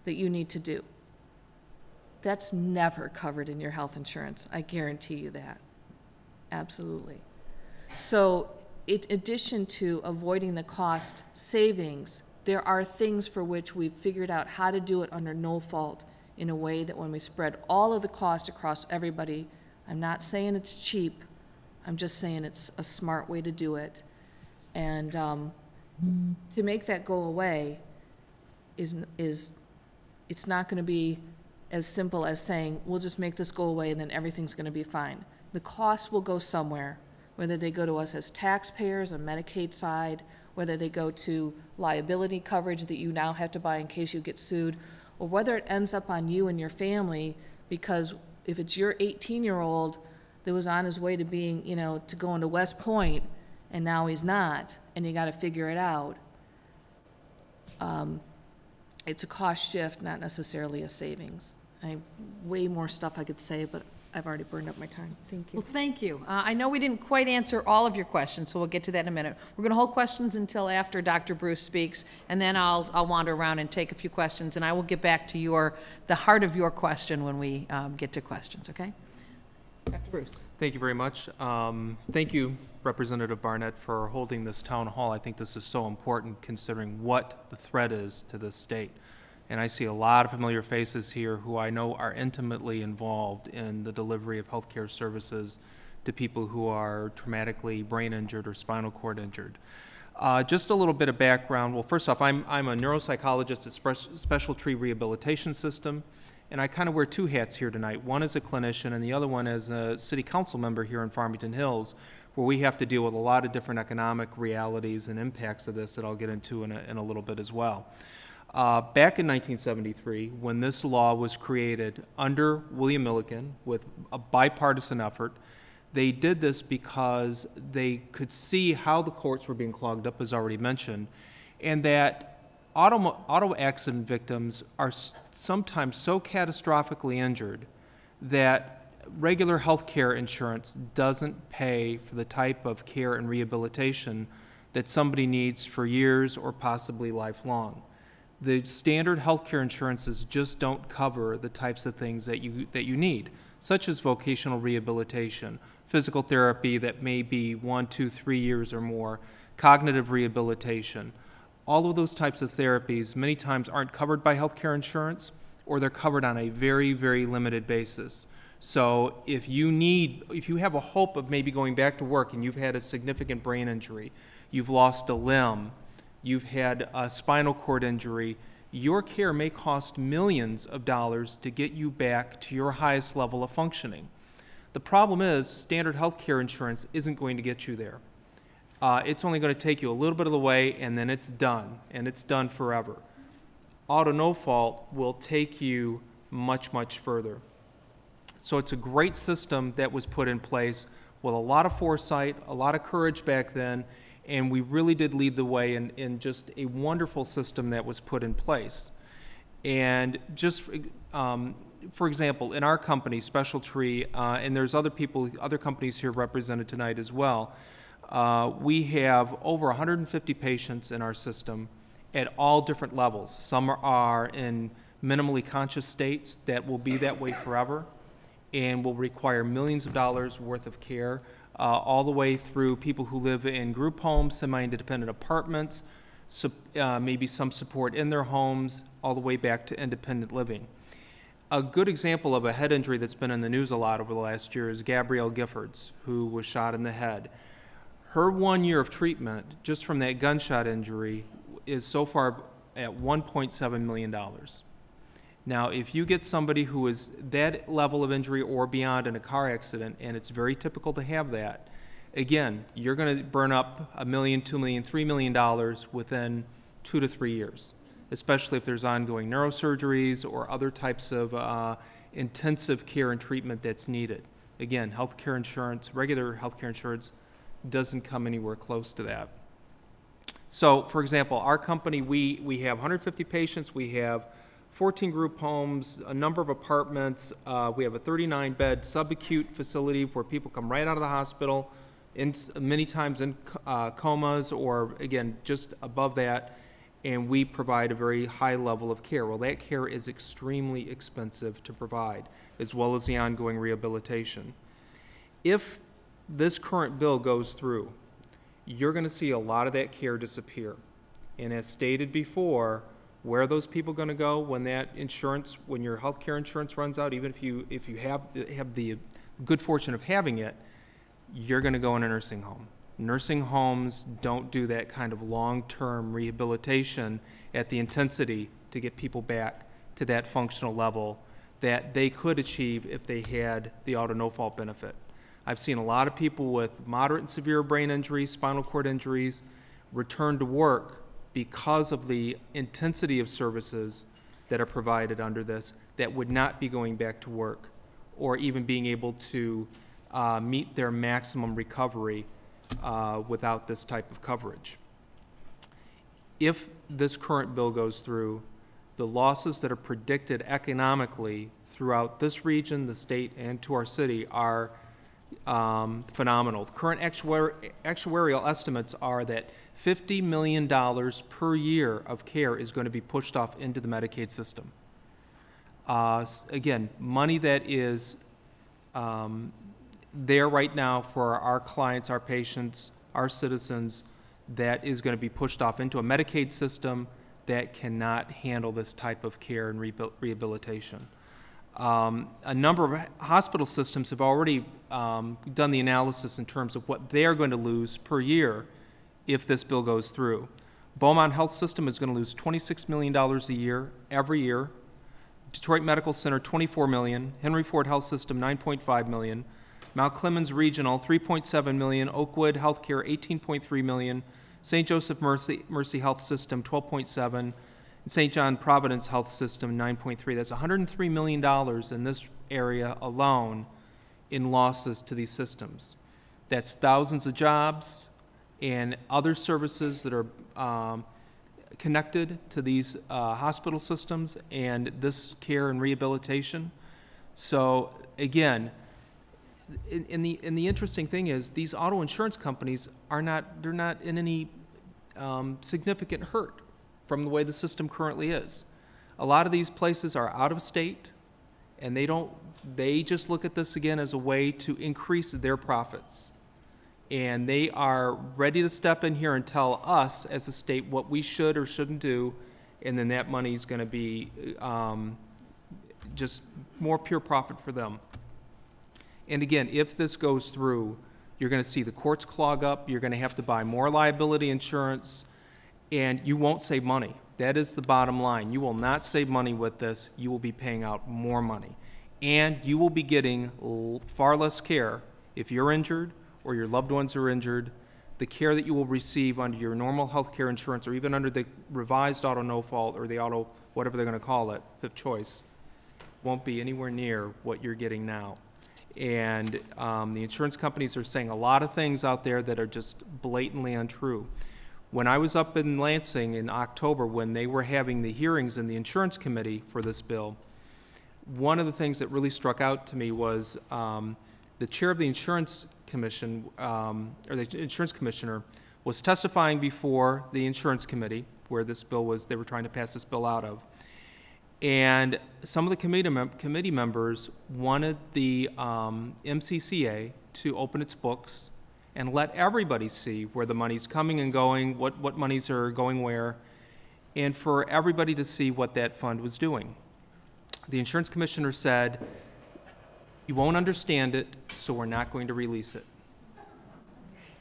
that you need to do. That's never covered in your health insurance. I guarantee you that. Absolutely. So, in addition to avoiding the cost savings, there are things for which we've figured out how to do it under no fault in a way that when we spread all of the cost across everybody, I'm not saying it's cheap, I'm just saying it's a smart way to do it. And um, mm. to make that go away is, is it's not going to be as simple as saying, we'll just make this go away and then everything's going to be fine. The costs will go somewhere, whether they go to us as taxpayers, on Medicaid side, whether they go to liability coverage that you now have to buy in case you get sued, or whether it ends up on you and your family because if it's your 18 year old that was on his way to being, you know, to going to West Point and now he's not, and you got to figure it out. Um, it's a cost shift, not necessarily a savings. I way more stuff I could say, but I've already burned up my time. Thank you. Well, thank you. Uh, I know we didn't quite answer all of your questions, so we'll get to that in a minute. We're going to hold questions until after Dr. Bruce speaks, and then I'll, I'll wander around and take a few questions, and I will get back to your, the heart of your question when we um, get to questions, okay? Dr. Bruce. Thank you very much. Um, thank you, Representative Barnett, for holding this town hall. I think this is so important considering what the threat is to this state and I see a lot of familiar faces here who I know are intimately involved in the delivery of healthcare services to people who are traumatically brain injured or spinal cord injured. Uh, just a little bit of background. Well, first off, I'm, I'm a neuropsychologist at Special Tree Rehabilitation System, and I kind of wear two hats here tonight. One is a clinician, and the other one is a city council member here in Farmington Hills, where we have to deal with a lot of different economic realities and impacts of this that I'll get into in a, in a little bit as well. Uh, back in 1973, when this law was created under William Milliken with a bipartisan effort, they did this because they could see how the courts were being clogged up, as already mentioned, and that auto, auto accident victims are sometimes so catastrophically injured that regular health care insurance doesn't pay for the type of care and rehabilitation that somebody needs for years or possibly lifelong the standard healthcare insurances just don't cover the types of things that you, that you need, such as vocational rehabilitation, physical therapy that may be one, two, three years or more, cognitive rehabilitation. All of those types of therapies many times aren't covered by healthcare insurance or they're covered on a very, very limited basis. So if you need, if you have a hope of maybe going back to work and you've had a significant brain injury, you've lost a limb, you've had a spinal cord injury, your care may cost millions of dollars to get you back to your highest level of functioning. The problem is, standard health care insurance isn't going to get you there. Uh, it's only going to take you a little bit of the way, and then it's done, and it's done forever. Auto no fault will take you much, much further. So it's a great system that was put in place with a lot of foresight, a lot of courage back then, and we really did lead the way in, in just a wonderful system that was put in place. And just um, for example, in our company, Special Tree, uh, and there's other people, other companies here represented tonight as well. Uh, we have over 150 patients in our system at all different levels. Some are in minimally conscious states that will be that way forever and will require millions of dollars worth of care uh, all the way through people who live in group homes, semi-independent apartments, uh, maybe some support in their homes, all the way back to independent living. A good example of a head injury that's been in the news a lot over the last year is Gabrielle Giffords, who was shot in the head. Her one year of treatment, just from that gunshot injury, is so far at $1.7 million. Now, if you get somebody who is that level of injury or beyond in a car accident, and it's very typical to have that, again, you're going to burn up a million, two million, three million dollars within two to three years, especially if there's ongoing neurosurgeries or other types of uh, intensive care and treatment that's needed. Again, healthcare insurance, regular healthcare insurance, doesn't come anywhere close to that. So, for example, our company, we, we have 150 patients, we have 14 group homes, a number of apartments. Uh, we have a 39 bed subacute facility where people come right out of the hospital, in, many times in uh, comas or again just above that, and we provide a very high level of care. Well, that care is extremely expensive to provide, as well as the ongoing rehabilitation. If this current bill goes through, you're going to see a lot of that care disappear. And as stated before, where are those people going to go when that insurance, when your health care insurance runs out? Even if you if you have have the good fortune of having it, you're going to go in a nursing home. Nursing homes don't do that kind of long-term rehabilitation at the intensity to get people back to that functional level that they could achieve if they had the auto no-fault benefit. I've seen a lot of people with moderate and severe brain injuries, spinal cord injuries, return to work because of the intensity of services that are provided under this that would not be going back to work or even being able to uh, meet their maximum recovery uh, without this type of coverage. If this current bill goes through, the losses that are predicted economically throughout this region, the state, and to our city are um, phenomenal. The current actuari actuarial estimates are that $50 million per year of care is going to be pushed off into the Medicaid system. Uh, again, money that is um, there right now for our clients, our patients, our citizens, that is going to be pushed off into a Medicaid system that cannot handle this type of care and rehabilitation. Um, a number of hospital systems have already um, done the analysis in terms of what they're going to lose per year if this bill goes through. Beaumont Health System is going to lose $26 million a year, every year. Detroit Medical Center, $24 million. Henry Ford Health System, $9.5 million. Mount Clemens Regional, $3.7 million. Oakwood Healthcare, $18.3 million. St. Joseph Mercy, Mercy Health System, 7 St. John Providence Health System, $9.3. That's $103 million in this area alone in losses to these systems. That's thousands of jobs, and other services that are um, connected to these uh, hospital systems and this care and rehabilitation. So again, in, in, the in the interesting thing is these auto insurance companies are not they're not in any um, significant hurt from the way the system currently is. A lot of these places are out of state, and they don't they just look at this again as a way to increase their profits and they are ready to step in here and tell us as a state what we should or shouldn't do, and then that money is going to be um, just more pure profit for them. And again, if this goes through, you're going to see the courts clog up, you're going to have to buy more liability insurance, and you won't save money. That is the bottom line. You will not save money with this, you will be paying out more money. And you will be getting far less care if you're injured or your loved ones are injured, the care that you will receive under your normal health care insurance or even under the revised auto no fault or the auto whatever they're going to call it, PIP choice, won't be anywhere near what you're getting now. And um, the insurance companies are saying a lot of things out there that are just blatantly untrue. When I was up in Lansing in October when they were having the hearings in the insurance committee for this bill, one of the things that really struck out to me was um, the chair of the insurance commission, um, or the insurance commissioner, was testifying before the insurance committee where this bill was, they were trying to pass this bill out of. And some of the committee, mem committee members wanted the um, MCCA to open its books and let everybody see where the money's coming and going, what, what monies are going where, and for everybody to see what that fund was doing. The insurance commissioner said, you won't understand it, so we're not going to release it.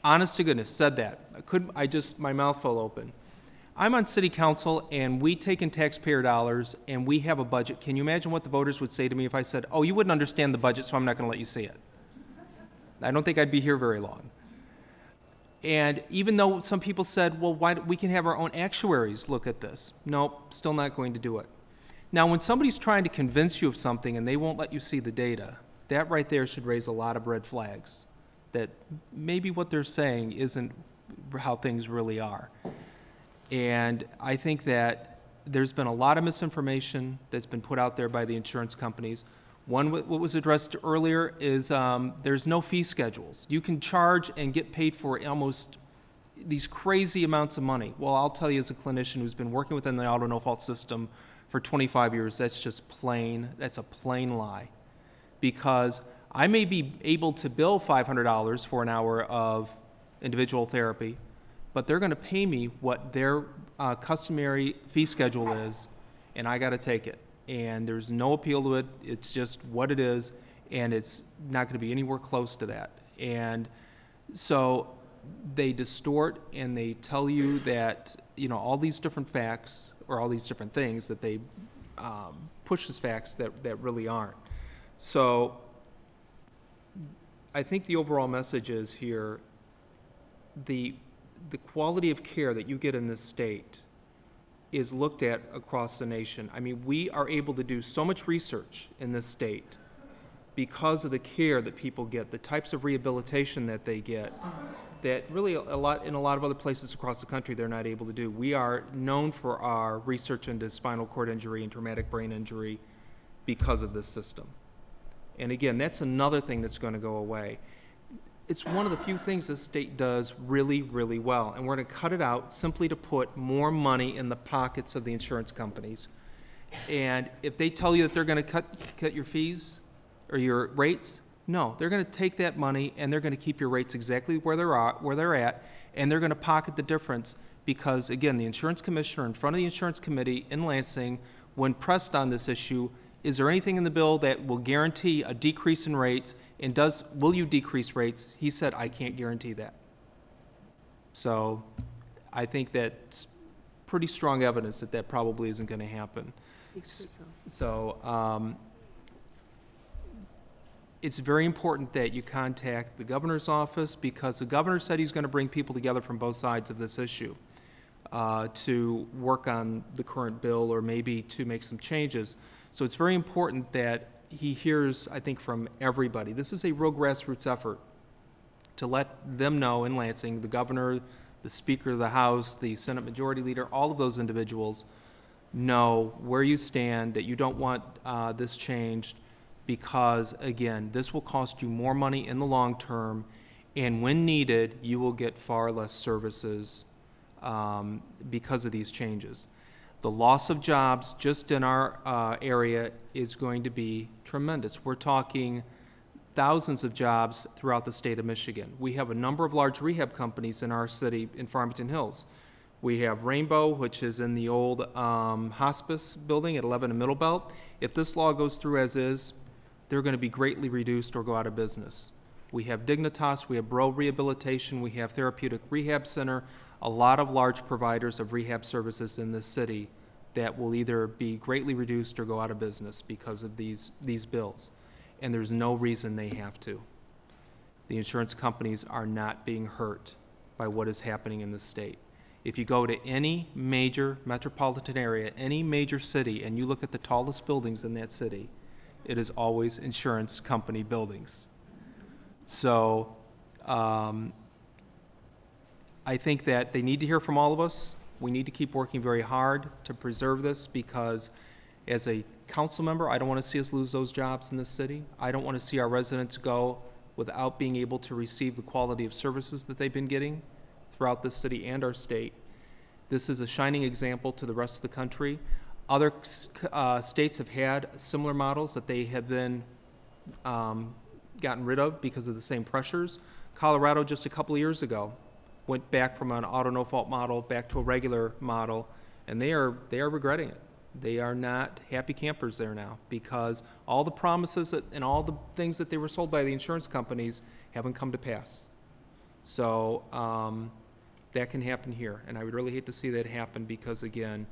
Honest to goodness, said that. I could I just my mouth fell open. I'm on city council and we take in taxpayer dollars and we have a budget. Can you imagine what the voters would say to me if I said, "Oh, you wouldn't understand the budget, so I'm not going to let you see it." I don't think I'd be here very long. And even though some people said, well, why, we can have our own actuaries look at this. Nope, still not going to do it. Now, when somebody's trying to convince you of something and they won't let you see the data, that right there should raise a lot of red flags that maybe what they're saying isn't how things really are. And I think that there's been a lot of misinformation that's been put out there by the insurance companies. One, what was addressed earlier, is um, there's no fee schedules. You can charge and get paid for almost these crazy amounts of money. Well, I'll tell you as a clinician who's been working within the auto no fault system for 25 years, that's just plain, that's a plain lie because I may be able to bill $500 for an hour of individual therapy, but they're going to pay me what their uh, customary fee schedule is, and I got to take it. And there's no appeal to it. It's just what it is, and it's not going to be anywhere close to that. And so they distort and they tell you that you know all these different facts or all these different things that they um, push as facts that, that really aren't. So I think the overall message is here the, the quality of care that you get in this state is looked at across the nation. I mean, we are able to do so much research in this state because of the care that people get, the types of rehabilitation that they get, that really a lot in a lot of other places across the country they're not able to do. We are known for our research into spinal cord injury and traumatic brain injury because of this system. And again, that's another thing that's going to go away. It's one of the few things the state does really, really well. And we're going to cut it out simply to put more money in the pockets of the insurance companies. And if they tell you that they're going to cut, cut your fees or your rates, no, they're going to take that money and they're going to keep your rates exactly where they're at, where they're at and they're going to pocket the difference because, again, the insurance commissioner in front of the insurance committee in Lansing, when pressed on this issue, is there anything in the bill that will guarantee a decrease in rates and does will you decrease rates he said i can't guarantee that so i think that's pretty strong evidence that that probably isn't going to happen so, um, it's very important that you contact the governor's office because the governor said he's going to bring people together from both sides of this issue uh, to work on the current bill or maybe to make some changes so it's very important that he hears, I think, from everybody. This is a real grassroots effort to let them know in Lansing, the governor, the Speaker of the House, the Senate Majority Leader, all of those individuals know where you stand, that you don't want uh, this changed, because again, this will cost you more money in the long term, and when needed, you will get far less services um, because of these changes the loss of jobs just in our uh, area is going to be tremendous. We're talking thousands of jobs throughout the state of Michigan. We have a number of large rehab companies in our city in Farmington Hills. We have Rainbow, which is in the old um, hospice building at 11 and Middlebelt. If this law goes through as is, they're going to be greatly reduced or go out of business. We have Dignitas, we have Bro Rehabilitation, we have Therapeutic Rehab Center a lot of large providers of rehab services in this city that will either be greatly reduced or go out of business because of these, these bills. And there's no reason they have to. The insurance companies are not being hurt by what is happening in the state. If you go to any major metropolitan area, any major city, and you look at the tallest buildings in that city, it is always insurance company buildings. So um, I think that they need to hear from all of us. We need to keep working very hard to preserve this because as a council member, I don't want to see us lose those jobs in this city. I don't want to see our residents go without being able to receive the quality of services that they've been getting throughout the city and our state. This is a shining example to the rest of the country. Other uh, states have had similar models that they have then um, gotten rid of because of the same pressures. Colorado just a couple of years ago went back from an auto no fault model back to a regular model, and they are they are regretting it. They are not happy campers there now because all the promises that, and all the things that they were sold by the insurance companies haven't come to pass. So um, that can happen here, and I would really hate to see that happen because again,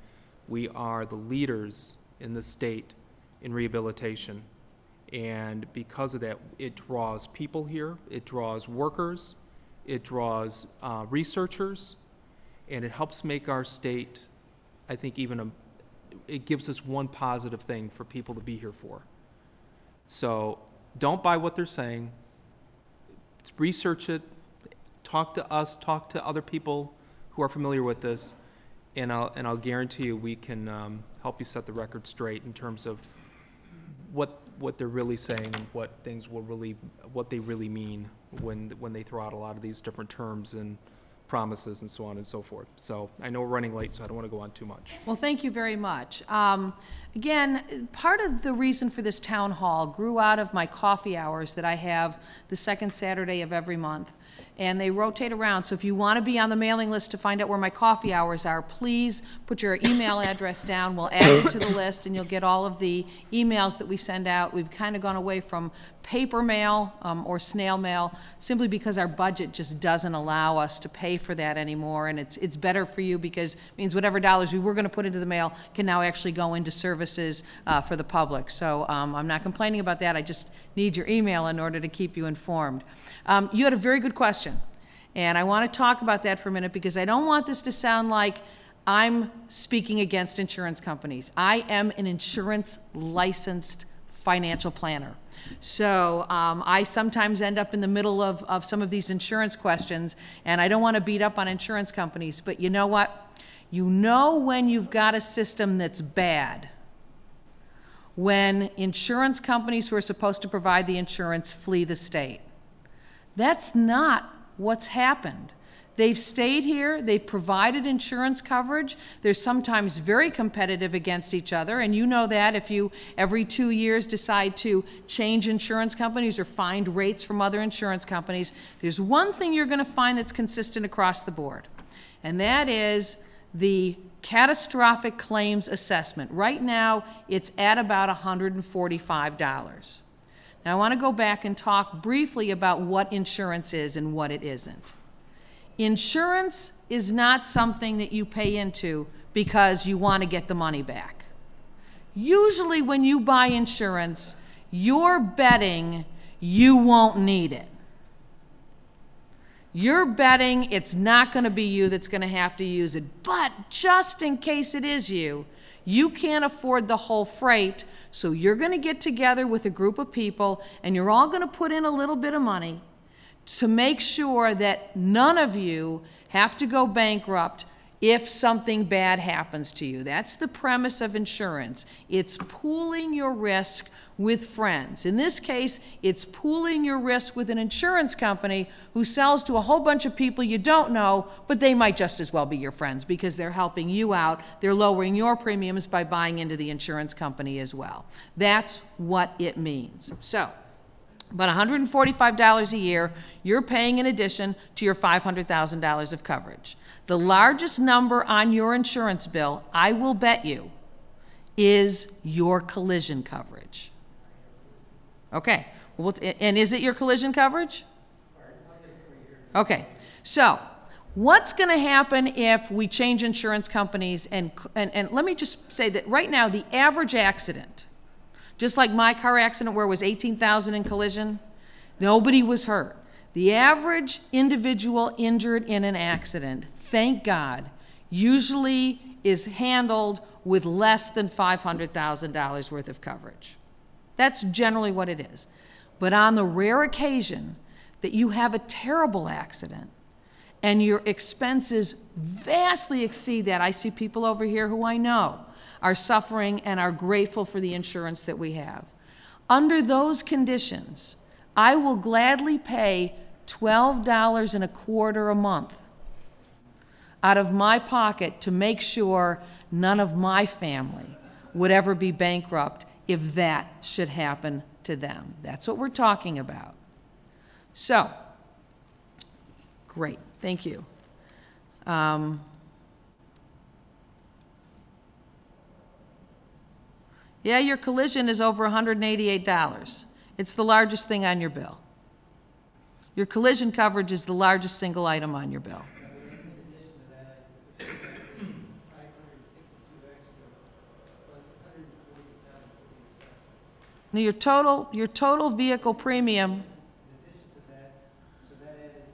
we are the leaders in the state in rehabilitation. And because of that, it draws people here, it draws workers, it draws uh, researchers, and it helps make our state, I think, even a, it gives us one positive thing for people to be here for. So don't buy what they're saying. Research it. Talk to us. Talk to other people who are familiar with this, and I'll and I'll guarantee you we can um, help you set the record straight in terms of what what they're really saying and what things will really what they really mean when, when they throw out a lot of these different terms and promises and so on and so forth. So I know we're running late, so I don't want to go on too much. Well, thank you very much. Um, again, part of the reason for this town hall grew out of my coffee hours that I have the second Saturday of every month. And they rotate around, so if you want to be on the mailing list to find out where my coffee hours are, please put your email address down. We'll add it to the list, and you'll get all of the emails that we send out. We've kind of gone away from paper mail um, or snail mail simply because our budget just doesn't allow us to pay for that anymore. And it's, it's better for you because it means whatever dollars we were going to put into the mail can now actually go into services uh, for the public. So um, I'm not complaining about that. I just need your email in order to keep you informed. Um, you had a very good question. And I want to talk about that for a minute because I don't want this to sound like I'm speaking against insurance companies. I am an insurance licensed financial planner. So um, I sometimes end up in the middle of, of some of these insurance questions, and I don't want to beat up on insurance companies, but you know what? You know when you've got a system that's bad when insurance companies who are supposed to provide the insurance flee the state. That's not what's happened. They've stayed here, they've provided insurance coverage. They're sometimes very competitive against each other, and you know that if you every two years decide to change insurance companies or find rates from other insurance companies, there's one thing you're going to find that's consistent across the board, and that is the catastrophic claims assessment. Right now, it's at about $145. Now, I want to go back and talk briefly about what insurance is and what it isn't. Insurance is not something that you pay into because you want to get the money back. Usually, when you buy insurance, you're betting you won't need it. You're betting it's not going to be you that's going to have to use it. But just in case it is you, you can't afford the whole freight, so you're going to get together with a group of people and you're all going to put in a little bit of money to make sure that none of you have to go bankrupt if something bad happens to you. That's the premise of insurance. It's pooling your risk with friends. In this case, it's pooling your risk with an insurance company who sells to a whole bunch of people you don't know, but they might just as well be your friends because they're helping you out. They're lowering your premiums by buying into the insurance company as well. That's what it means. So, but $145 a year, you're paying in addition to your $500,000 of coverage. The largest number on your insurance bill, I will bet you, is your collision coverage. Okay, well, and is it your collision coverage? Okay, so what's going to happen if we change insurance companies? And, and, and let me just say that right now, the average accident just like my car accident where it was 18,000 in collision, nobody was hurt. The average individual injured in an accident, thank God, usually is handled with less than $500,000 worth of coverage. That's generally what it is. But on the rare occasion that you have a terrible accident and your expenses vastly exceed that, I see people over here who I know are suffering and are grateful for the insurance that we have. Under those conditions, I will gladly pay $12 and a quarter a month out of my pocket to make sure none of my family would ever be bankrupt if that should happen to them. That's what we're talking about. So, great, thank you. Um, Yeah, your collision is over $188. It's the largest thing on your bill. Your collision coverage is the largest single item on your bill. Now your total, your total vehicle premium. That, so that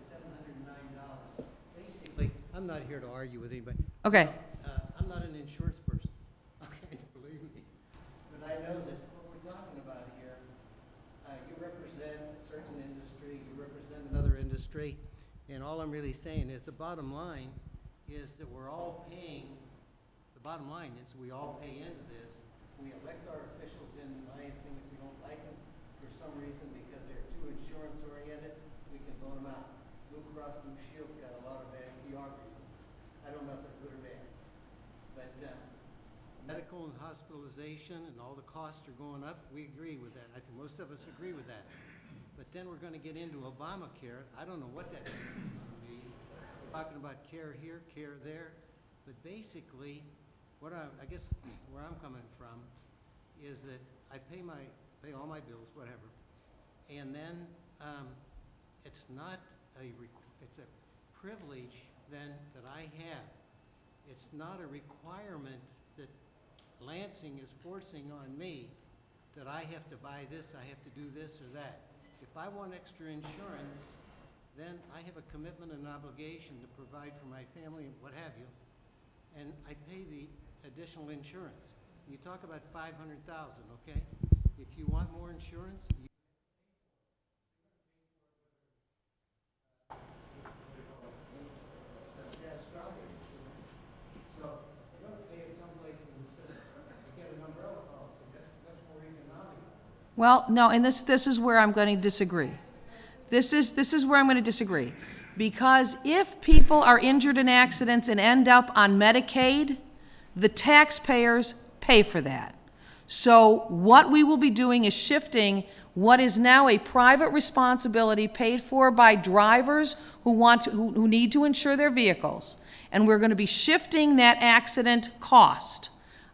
basically, I'm not here to argue with anybody. Okay. straight. And all I'm really saying is the bottom line is that we're all paying, the bottom line is we all pay into this. We elect our officials in Lansing if we don't like them for some reason because they're too insurance oriented, we can vote them out. Blue Cross Blue Shield's got a lot of bad PR recently. I don't know if they're good or bad. But uh, medical and hospitalization and all the costs are going up. We agree with that. I think most of us agree with that but then we're going to get into Obamacare. I don't know what that is going to be. talking about care here, care there. But basically, what I, I guess where I'm coming from is that I pay my pay all my bills, whatever, and then um, it's not a it's a privilege then that I have. It's not a requirement that Lansing is forcing on me that I have to buy this, I have to do this or that. If I want extra insurance, then I have a commitment and obligation to provide for my family and what have you, and I pay the additional insurance. You talk about 500,000, okay? If you want more insurance, Well, no, and this, this is where I'm going to disagree. This is, this is where I'm going to disagree. Because if people are injured in accidents and end up on Medicaid, the taxpayers pay for that. So what we will be doing is shifting what is now a private responsibility paid for by drivers who, want to, who, who need to insure their vehicles. And we're going to be shifting that accident cost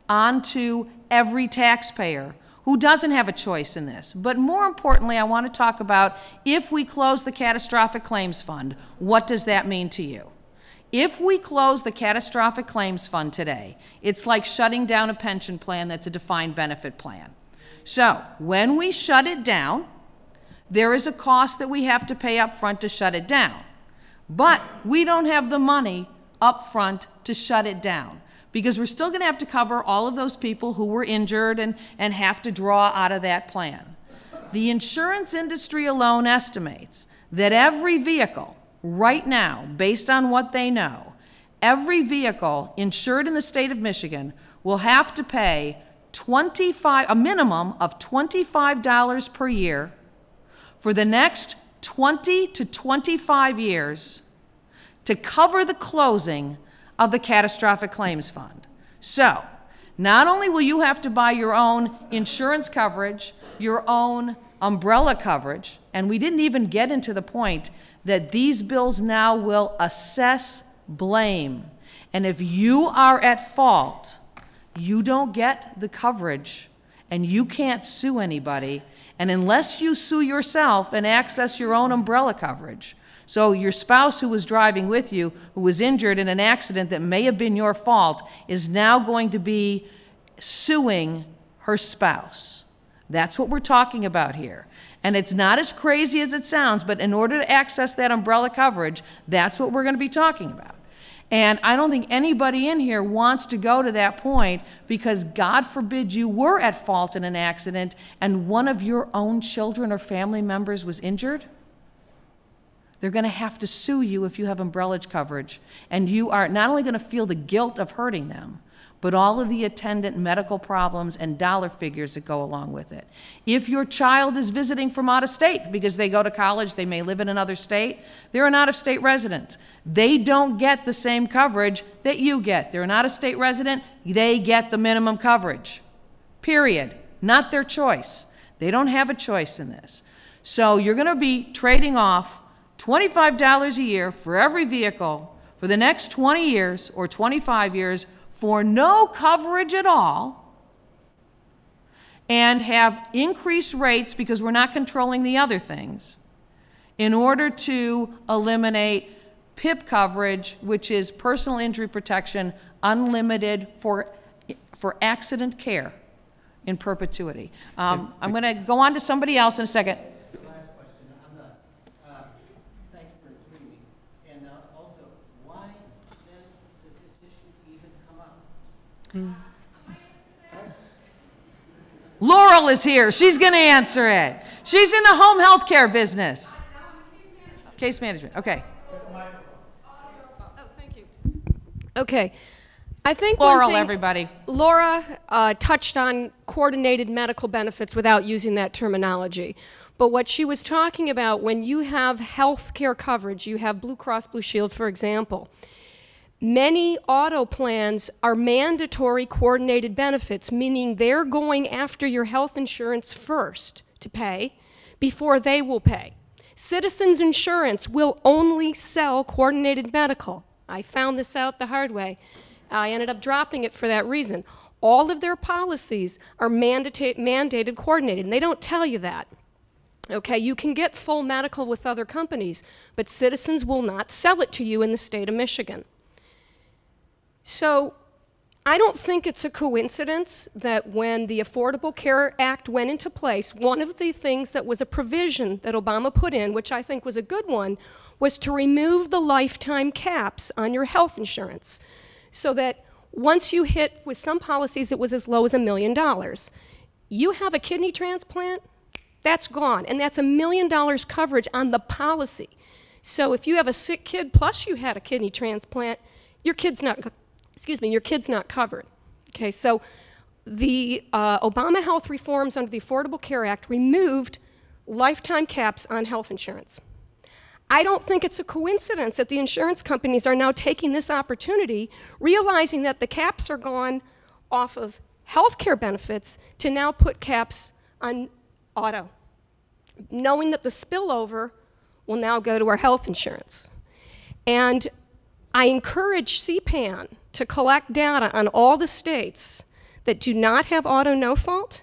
onto every taxpayer who doesn't have a choice in this. But more importantly, I want to talk about if we close the Catastrophic Claims Fund, what does that mean to you? If we close the Catastrophic Claims Fund today, it's like shutting down a pension plan that's a defined benefit plan. So, when we shut it down, there is a cost that we have to pay up front to shut it down. But we don't have the money up front to shut it down because we're still going to have to cover all of those people who were injured and, and have to draw out of that plan. The insurance industry alone estimates that every vehicle, right now, based on what they know, every vehicle insured in the state of Michigan will have to pay 25, a minimum of $25 per year for the next 20 to 25 years to cover the closing of the Catastrophic Claims Fund. So, not only will you have to buy your own insurance coverage, your own umbrella coverage, and we didn't even get into the point that these bills now will assess blame. And if you are at fault, you don't get the coverage and you can't sue anybody. And unless you sue yourself and access your own umbrella coverage, so your spouse who was driving with you, who was injured in an accident that may have been your fault, is now going to be suing her spouse. That's what we're talking about here. And it's not as crazy as it sounds, but in order to access that umbrella coverage, that's what we're going to be talking about. And I don't think anybody in here wants to go to that point because God forbid you were at fault in an accident and one of your own children or family members was injured. They're going to have to sue you if you have umbrella coverage. And you are not only going to feel the guilt of hurting them, but all of the attendant medical problems and dollar figures that go along with it. If your child is visiting from out of state because they go to college, they may live in another state, they're an out of state resident. They don't get the same coverage that you get. They're an out of state resident, they get the minimum coverage. Period. Not their choice. They don't have a choice in this. So you're going to be trading off $25 a year for every vehicle for the next 20 years or 25 years for no coverage at all and have increased rates because we're not controlling the other things in order to eliminate PIP coverage, which is personal injury protection, unlimited for, for accident care in perpetuity. Um, I'm going to go on to somebody else in a second. Laurel is here. She's going to answer it. She's in the home health care business. Case management. Okay. Okay. I think Laurel, thing, everybody. Laura uh, touched on coordinated medical benefits without using that terminology. But what she was talking about, when you have health care coverage, you have Blue Cross Blue Shield, for example, Many auto plans are mandatory coordinated benefits, meaning they're going after your health insurance first to pay before they will pay. Citizens Insurance will only sell coordinated medical. I found this out the hard way. I ended up dropping it for that reason. All of their policies are mandata- mandated coordinated, and they don't tell you that. Okay, you can get full medical with other companies, but Citizens will not sell it to you in the state of Michigan. So I don't think it's a coincidence that when the Affordable Care Act went into place, one of the things that was a provision that Obama put in, which I think was a good one, was to remove the lifetime caps on your health insurance so that once you hit, with some policies, it was as low as a million dollars. You have a kidney transplant, that's gone, and that's a million dollars coverage on the policy. So if you have a sick kid plus you had a kidney transplant, your kid's not excuse me, your kid's not covered. Okay, so the uh, Obama health reforms under the Affordable Care Act removed lifetime caps on health insurance. I don't think it's a coincidence that the insurance companies are now taking this opportunity, realizing that the caps are gone off of health care benefits to now put caps on auto, knowing that the spillover will now go to our health insurance. And I encourage CPAN to collect data on all the states that do not have auto no fault,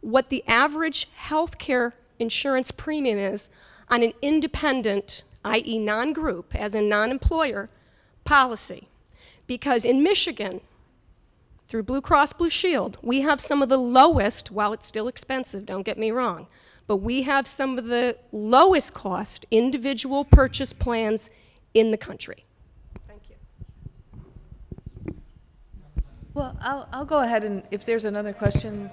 what the average health care insurance premium is on an independent, i.e., non group, as in non employer, policy. Because in Michigan, through Blue Cross Blue Shield, we have some of the lowest, while it's still expensive, don't get me wrong, but we have some of the lowest cost individual purchase plans in the country. Well, I'll, I'll go ahead and if there's another question.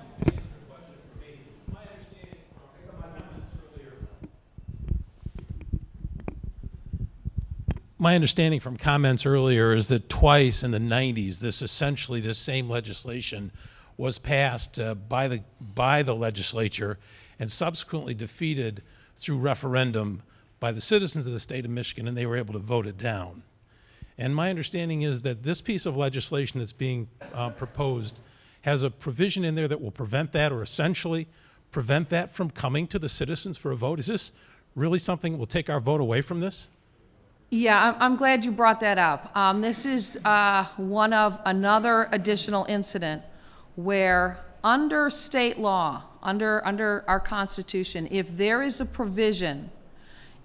my understanding from comments earlier is that twice in the 90s, this essentially this same legislation was passed uh, by the by the legislature and subsequently defeated through referendum by the citizens of the state of Michigan, and they were able to vote it down. And my understanding is that this piece of legislation that's being uh, proposed has a provision in there that will prevent that or essentially prevent that from coming to the citizens for a vote. Is this really something that will take our vote away from this? Yeah, I'm glad you brought that up. Um, this is uh, one of another additional incident where, under state law, under, under our Constitution, if there is a provision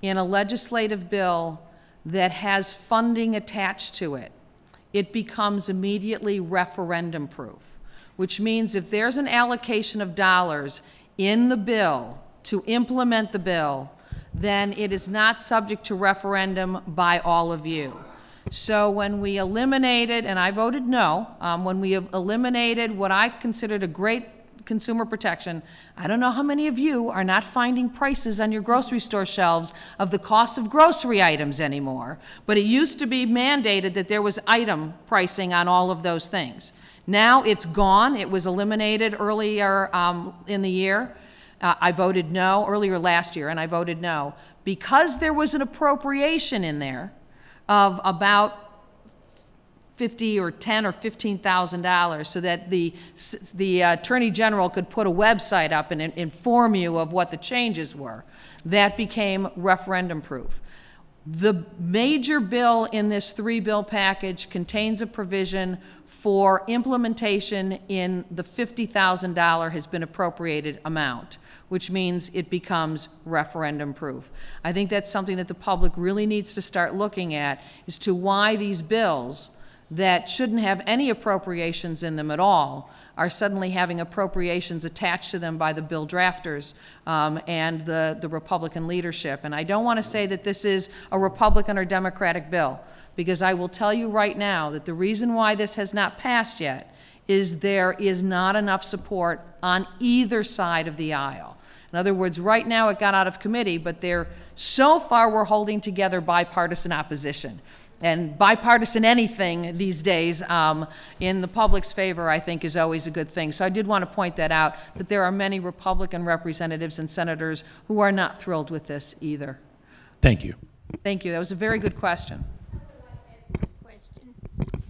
in a legislative bill that has funding attached to it, it becomes immediately referendum proof, which means if there's an allocation of dollars in the bill to implement the bill, then it is not subject to referendum by all of you. So when we eliminated, and I voted no, um, when we have eliminated what I considered a great consumer protection. I don't know how many of you are not finding prices on your grocery store shelves of the cost of grocery items anymore, but it used to be mandated that there was item pricing on all of those things. Now it's gone. It was eliminated earlier um, in the year. Uh, I voted no earlier last year, and I voted no because there was an appropriation in there of about fifty or ten or fifteen thousand dollars, so that the the uh, attorney general could put a website up and inform you of what the changes were. That became referendum proof. The major bill in this three bill package contains a provision for implementation in the $50,000 has been appropriated amount, which means it becomes referendum proof. I think that's something that the public really needs to start looking at as to why these bills that shouldn't have any appropriations in them at all are suddenly having appropriations attached to them by the bill drafters um, and the, the Republican leadership. And I don't want to say that this is a Republican or Democratic bill, because I will tell you right now that the reason why this has not passed yet is there is not enough support on either side of the aisle. In other words, right now it got out of committee, but they're so far we're holding together bipartisan opposition and bipartisan anything these days um, in the public's favor, I think, is always a good thing. So I did want to point that out, that there are many Republican representatives and senators who are not thrilled with this either. Thank you. Thank you. That was a very good question. question.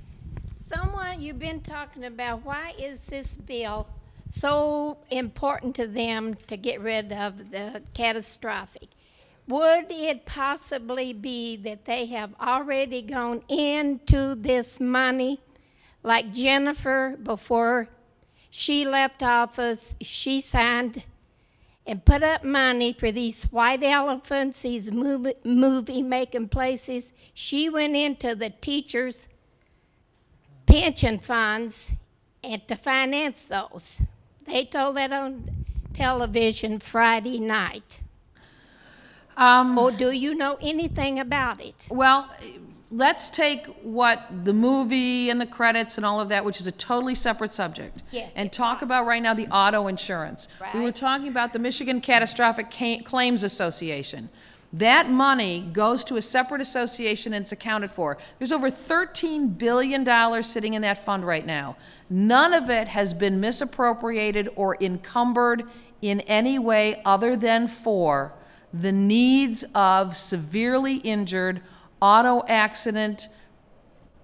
Someone, you've been talking about why is this bill so important to them to get rid of the catastrophic? Would it possibly be that they have already gone into this money? Like Jennifer, before she left office, she signed and put up money for these white elephants, these movie, making places. She went into the teachers' pension funds and to finance those. They told that on television Friday night. Um, or do you know anything about it? Well, let's take what the movie and the credits and all of that, which is a totally separate subject, yes, and talk was. about right now the auto insurance. Right. We were talking about the Michigan Catastrophic Claims Association. That money goes to a separate association and it's accounted for. There's over $13 billion sitting in that fund right now. None of it has been misappropriated or encumbered in any way other than for the needs of severely injured auto accident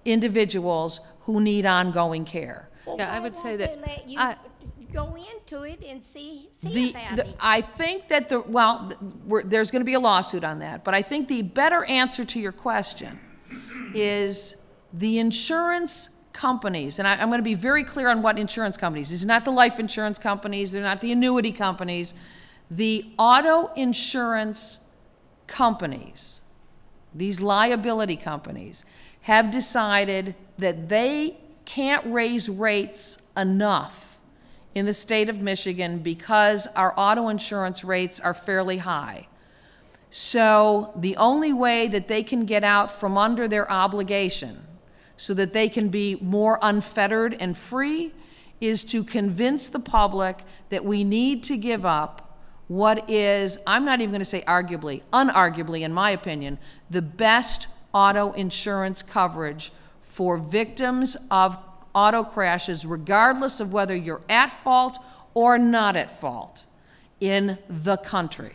individuals who need ongoing care. Well, yeah, I would say that. go into it and see, see the, the I think that the well, there's going to be a lawsuit on that, but I think the better answer to your question is the insurance companies, and I, am going to be very clear on what insurance companies. These are not the life insurance companies. They're not the annuity companies the auto insurance companies, these liability companies, have decided that they can't raise rates enough in the state of Michigan because our auto insurance rates are fairly high. So the only way that they can get out from under their obligation so that they can be more unfettered and free is to convince the public that we need to give up what is, I'm not even going to say arguably, unarguably, in my opinion, the best auto insurance coverage for victims of auto crashes, regardless of whether you're at fault or not at fault in the country.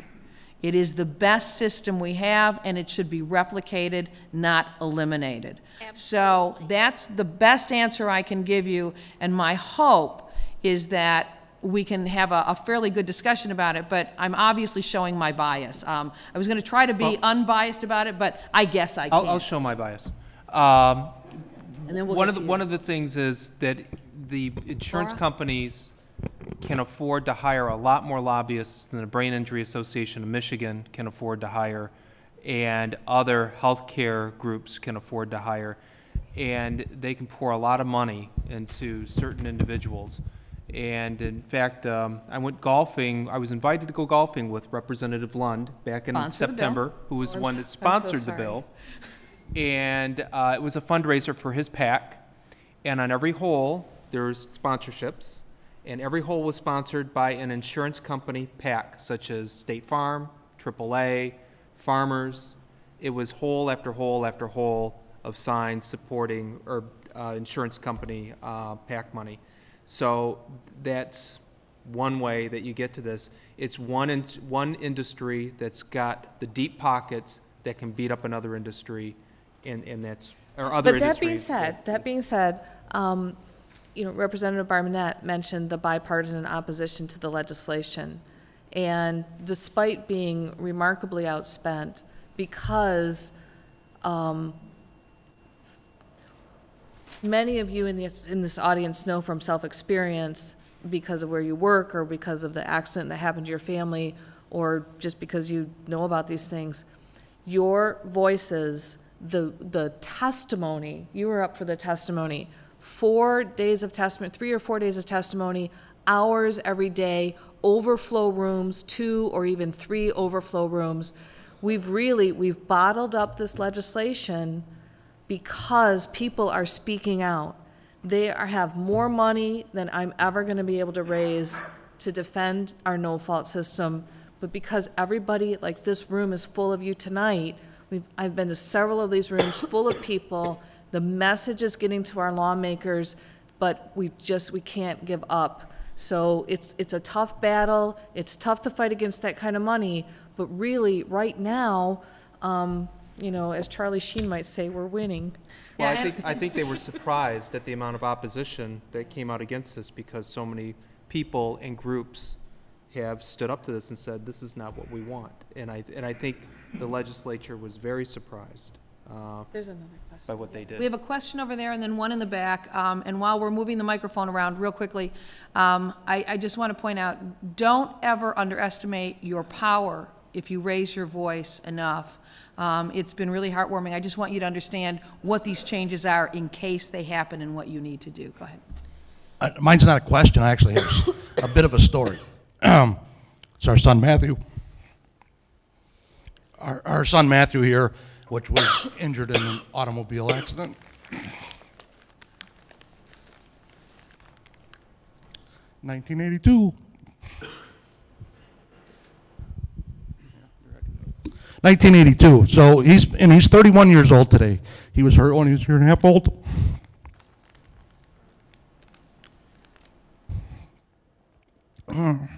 It is the best system we have, and it should be replicated, not eliminated. Absolutely. So that's the best answer I can give you, and my hope is that we can have a, a, fairly good discussion about it, but I'm obviously showing my bias. Um, I was going to try to be well, unbiased about it, but I guess I I'll, I'll show my bias. Um, and then we'll one, of the, one of the things is that the insurance Laura? companies can afford to hire a lot more lobbyists than the Brain Injury Association of Michigan can afford to hire, and other healthcare groups can afford to hire. And they can pour a lot of money into certain individuals. And in fact, um, I went golfing. I was invited to go golfing with Representative Lund back in Sponsor September, who was the one that sponsored so the bill. And uh, it was a fundraiser for his pack. And on every hole, there's sponsorships. And every hole was sponsored by an insurance company pack, such as State Farm, AAA, Farmers. It was hole after hole after hole of signs supporting or uh, insurance company uh, pack money. So that's one way that you get to this. It's one, in, one industry that's got the deep pockets that can beat up another industry, and, and that's, or other but that being said, that, that being said, um, you know, Representative Barnett mentioned the bipartisan opposition to the legislation. And despite being remarkably outspent, because um, many of you in this, in this audience know from self-experience because of where you work or because of the accident that happened to your family or just because you know about these things, your voices, the, the testimony, you were up for the testimony, four days of testimony, three or four days of testimony, hours every day, overflow rooms, two or even three overflow rooms. We've really, we've bottled up this legislation because people are speaking out. They are, have more money than I'm ever going to be able to raise to defend our no fault system. But because everybody, like this room, is full of you tonight, I've been to several of these rooms full of people. The message is getting to our lawmakers, but we just we can't give up. So it's it's a tough battle. It's tough to fight against that kind of money. But really, right now, um, you know, as Charlie Sheen might say, we're winning. Well, I think, I think they were surprised at the amount of opposition that came out against this because so many people and groups have stood up to this and said, this is not what we want. And I, and I think the legislature was very surprised. Uh, There's another question. By what they did. We have a question over there and then one in the back. Um, and while we're moving the microphone around real quickly, um, I, I just want to point out, don't ever underestimate your power if you raise your voice enough. Um, it's been really heartwarming. I just want you to understand what these changes are in case they happen and what you need to do. Go ahead. Uh, mine's not a question. I actually have a bit of a story. Um, it's our son Matthew. Our, our son Matthew here, which was injured in an automobile accident. Nineteen eighty-two. 1982. So he's and he's 31 years old today. He was hurt when he was a year and a half old.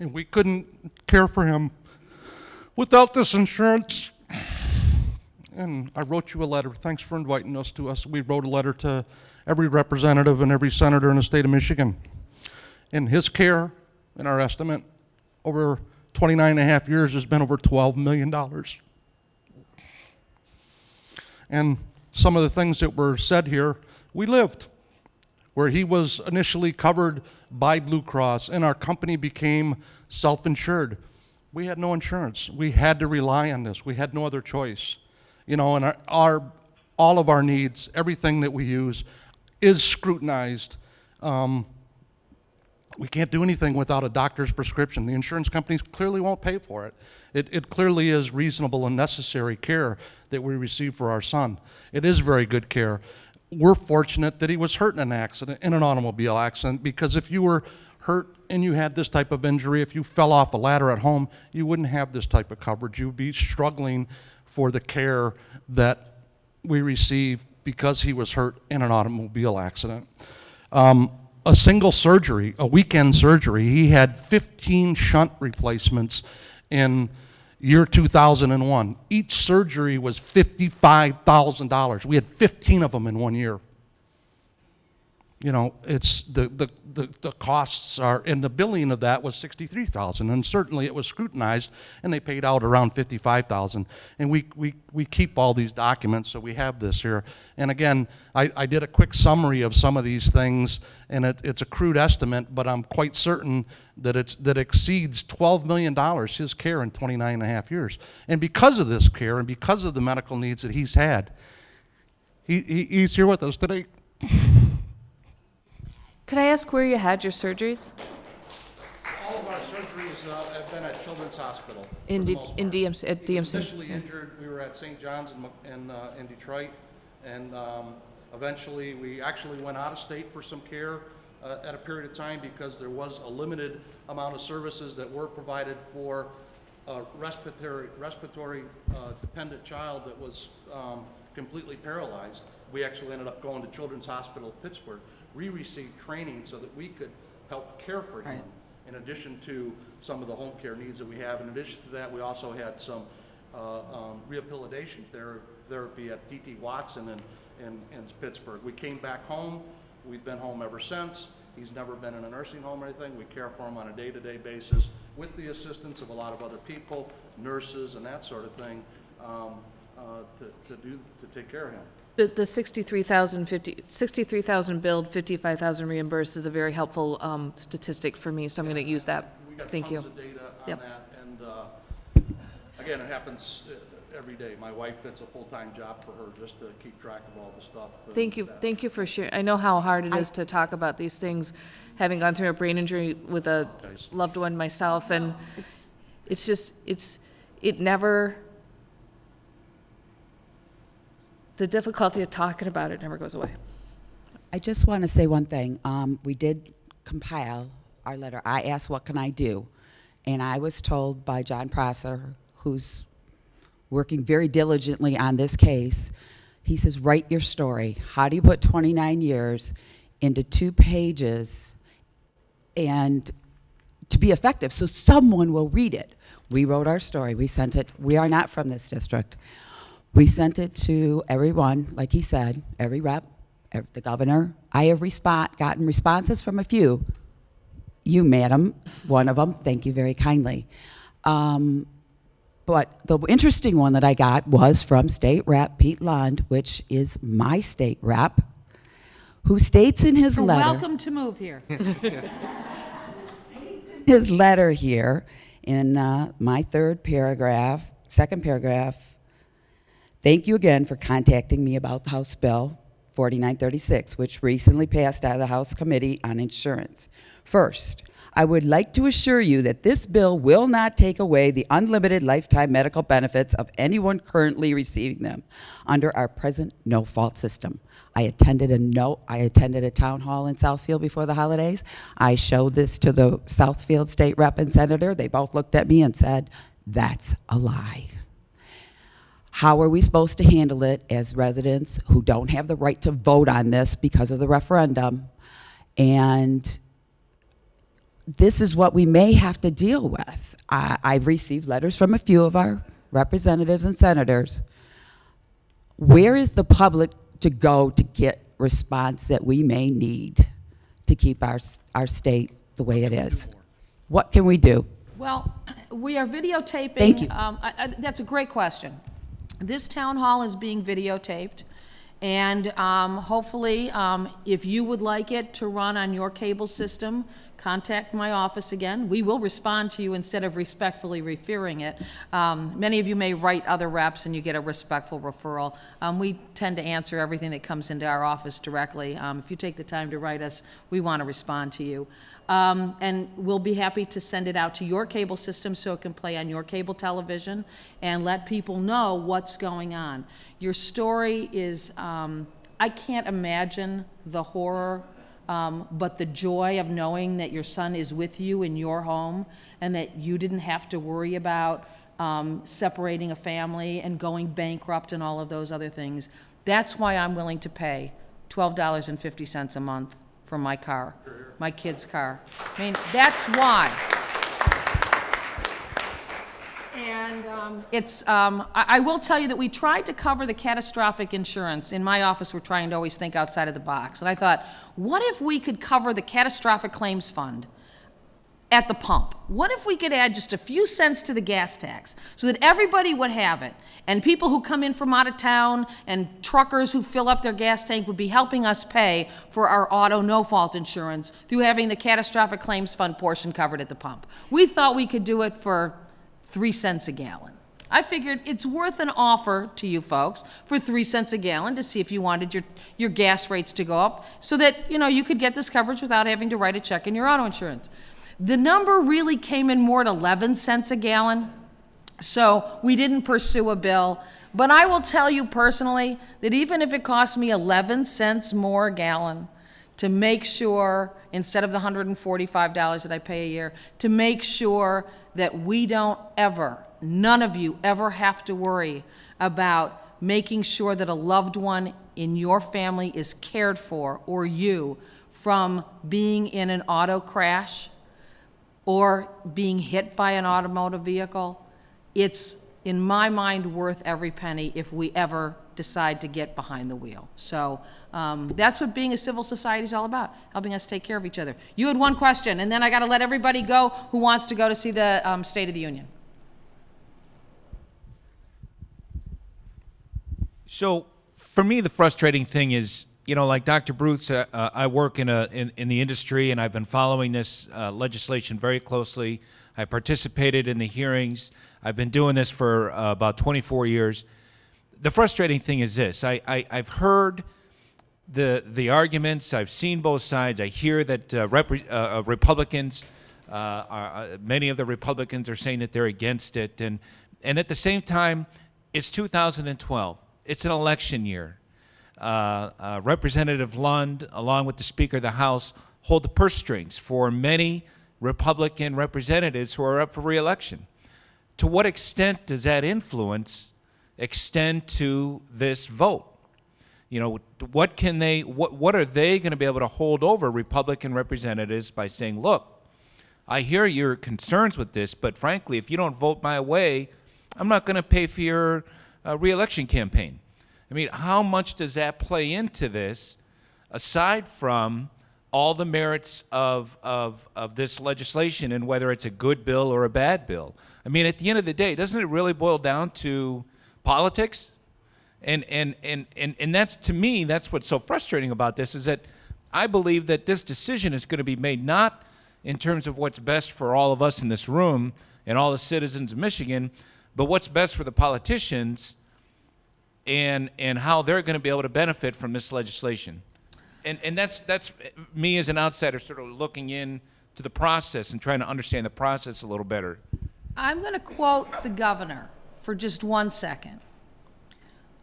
And we couldn't care for him without this insurance. And I wrote you a letter. Thanks for inviting us to us. We wrote a letter to every representative and every senator in the state of Michigan. In his care, in our estimate, over 29 and a half years has been over $12 million. And some of the things that were said here, we lived where he was initially covered by Blue Cross and our company became self insured. We had no insurance. We had to rely on this. We had no other choice. You know, and our, our all of our needs, everything that we use, is scrutinized. Um, we can't do anything without a doctor's prescription. The insurance companies clearly won't pay for it. it. It clearly is reasonable and necessary care that we receive for our son. It is very good care. We're fortunate that he was hurt in an accident, in an automobile accident, because if you were hurt and you had this type of injury, if you fell off a ladder at home, you wouldn't have this type of coverage. You'd be struggling for the care that we receive because he was hurt in an automobile accident. Um, a single surgery, a weekend surgery. He had 15 shunt replacements in year 2001. Each surgery was $55,000. We had 15 of them in one year you know, it's the, the, the, the, costs are, and the billing of that was 63,000, and certainly it was scrutinized, and they paid out around 55,000. And we, we, we keep all these documents, so we have this here. And again, I, I did a quick summary of some of these things, and it, it's a crude estimate, but I'm quite certain that it's that exceeds $12 million his care in 29 and a half years. And because of this care, and because of the medical needs that he's had, he, he he's here with us today. Could I ask where you had your surgeries? All of our surgeries uh, have been at Children's Hospital. In, D- in DMC, at DMC. Initially yeah. injured, we were at St. John's in, in, uh, in Detroit, and um, eventually we actually went out of state for some care uh, at a period of time because there was a limited amount of services that were provided for a respiratory, respiratory uh, dependent child that was um, completely paralyzed. We actually ended up going to Children's Hospital Pittsburgh we received training so that we could help care for him. In addition to some of the home care needs that we have, in addition to that, we also had some uh, um, rehabilitation ther therapy at D.T. Watson in, in, in Pittsburgh. We came back home. We've been home ever since. He's never been in a nursing home or anything. We care for him on a day-to-day -day basis with the assistance of a lot of other people, nurses and that sort of thing, um, uh, to, to, do, to take care of him. The, the 63,050, 63,000 billed, 55,000 reimbursed is a very helpful um, statistic for me, so I'm going to use that. We got Thank tons you. of data on Yep. that, and uh, again, it happens uh, every day. My wife, it's a full-time job for her just to keep track of all the stuff. Thank you, that. thank you for sharing. I know how hard it is to talk about these things, having gone through a brain injury with a loved one myself, and it's just, it's, it never the difficulty of talking about it never goes away. I just want to say one thing. Um, we did compile our letter. I asked, what can I do? And I was told by John Prosser, who's working very diligently on this case, he says, write your story. How do you put 29 years into two pages and to be effective so someone will read it? We wrote our story, we sent it. We are not from this district. We sent it to everyone, like he said, every rep, every, the governor. I have respond, gotten responses from a few. You, madam, one of them, thank you very kindly. Um, but the interesting one that I got was from state rep Pete Lund, which is my state rep, who states in his You're letter. Welcome to move here. his letter here in uh, my third paragraph, second paragraph, Thank you again for contacting me about House Bill 4936, which recently passed out of the House Committee on Insurance. First, I would like to assure you that this bill will not take away the unlimited lifetime medical benefits of anyone currently receiving them under our present no-fault system. I attended a no, I attended a town hall in Southfield before the holidays. I showed this to the Southfield state rep and senator. They both looked at me and said, "That's a lie." How are we supposed to handle it as residents who don't have the right to vote on this because of the referendum? And this is what we may have to deal with. I, have received letters from a few of our representatives and senators. Where is the public to go to get response that we may need to keep our, our state the way it is? What can we do? Well, we are videotaping. Thank you. Um, I, I, that's a great question this town hall is being videotaped. And um, hopefully, um, if you would like it to run on your cable system, contact my office again. We will respond to you instead of respectfully referring it. Um, many of you may write other reps and you get a respectful referral. Um, we tend to answer everything that comes into our office directly. Um, if you take the time to write us, we want to respond to you. Um, and we'll be happy to send it out to your cable system so it can play on your cable television and let people know what's going on. Your story is, um, I can't imagine the horror. Um, but the joy of knowing that your son is with you in your home and that you didn't have to worry about um, separating a family and going bankrupt and all of those other things. That's why I'm willing to pay $12.50 a month for my car, my kid's car. I mean, that's why. And um, it's, um, I, I will tell you that we tried to cover the catastrophic insurance. In my office, we're trying to always think outside of the box. And I thought, what if we could cover the catastrophic claims fund? at the pump. What if we could add just a few cents to the gas tax so that everybody would have it? And people who come in from out of town and truckers who fill up their gas tank would be helping us pay for our auto no fault insurance through having the catastrophic claims fund portion covered at the pump. We thought we could do it for three cents a gallon. I figured it's worth an offer to you folks for three cents a gallon to see if you wanted your, your gas rates to go up so that you know you could get this coverage without having to write a check in your auto insurance. The number really came in more at 11 cents a gallon, so we didn't pursue a bill. But I will tell you personally that even if it cost me 11 cents more a gallon to make sure, instead of the $145 that I pay a year, to make sure that we don't ever, none of you ever have to worry about making sure that a loved one in your family is cared for or you from being in an auto crash or being hit by an automotive vehicle, it's in my mind worth every penny if we ever decide to get behind the wheel. So um, that's what being a civil society is all about, helping us take care of each other. You had one question, and then I got to let everybody go who wants to go to see the um, State of the Union. So for me, the frustrating thing is you know, like Dr. Bruce, uh, uh, I work in, a, in, in, the industry and I've been following this uh, legislation very closely. I participated in the hearings. I've been doing this for uh, about 24 years. The frustrating thing is this I, I, have heard the, the arguments, I've seen both sides. I hear that uh, uh, Republicans, are, many of the Republicans are saying that they're against it. And, and at the same time, it's 2012, it's an election year uh, uh, Representative Lund, along with the Speaker of the House, hold the purse strings for many Republican representatives who are up for reelection. To what extent does that influence extend to this vote? You know, what can they, what, what are they going to be able to hold over Republican representatives by saying, look, I hear your concerns with this, but frankly, if you don't vote my way, I'm not going to pay for your uh, reelection campaign. I mean, how much does that play into this aside from all the merits of, of, of this legislation and whether it's a good bill or a bad bill? I mean, at the end of the day, doesn't it really boil down to politics? And, and, and, and, and that's, to me, that's what's so frustrating about this is that I believe that this decision is going to be made not in terms of what's best for all of us in this room and all the citizens of Michigan, but what's best for the politicians and and how they're going to be able to benefit from this legislation. And and that's that's me as an outsider sort of looking in to the process and trying to understand the process a little better. I'm going to quote the governor for just one second.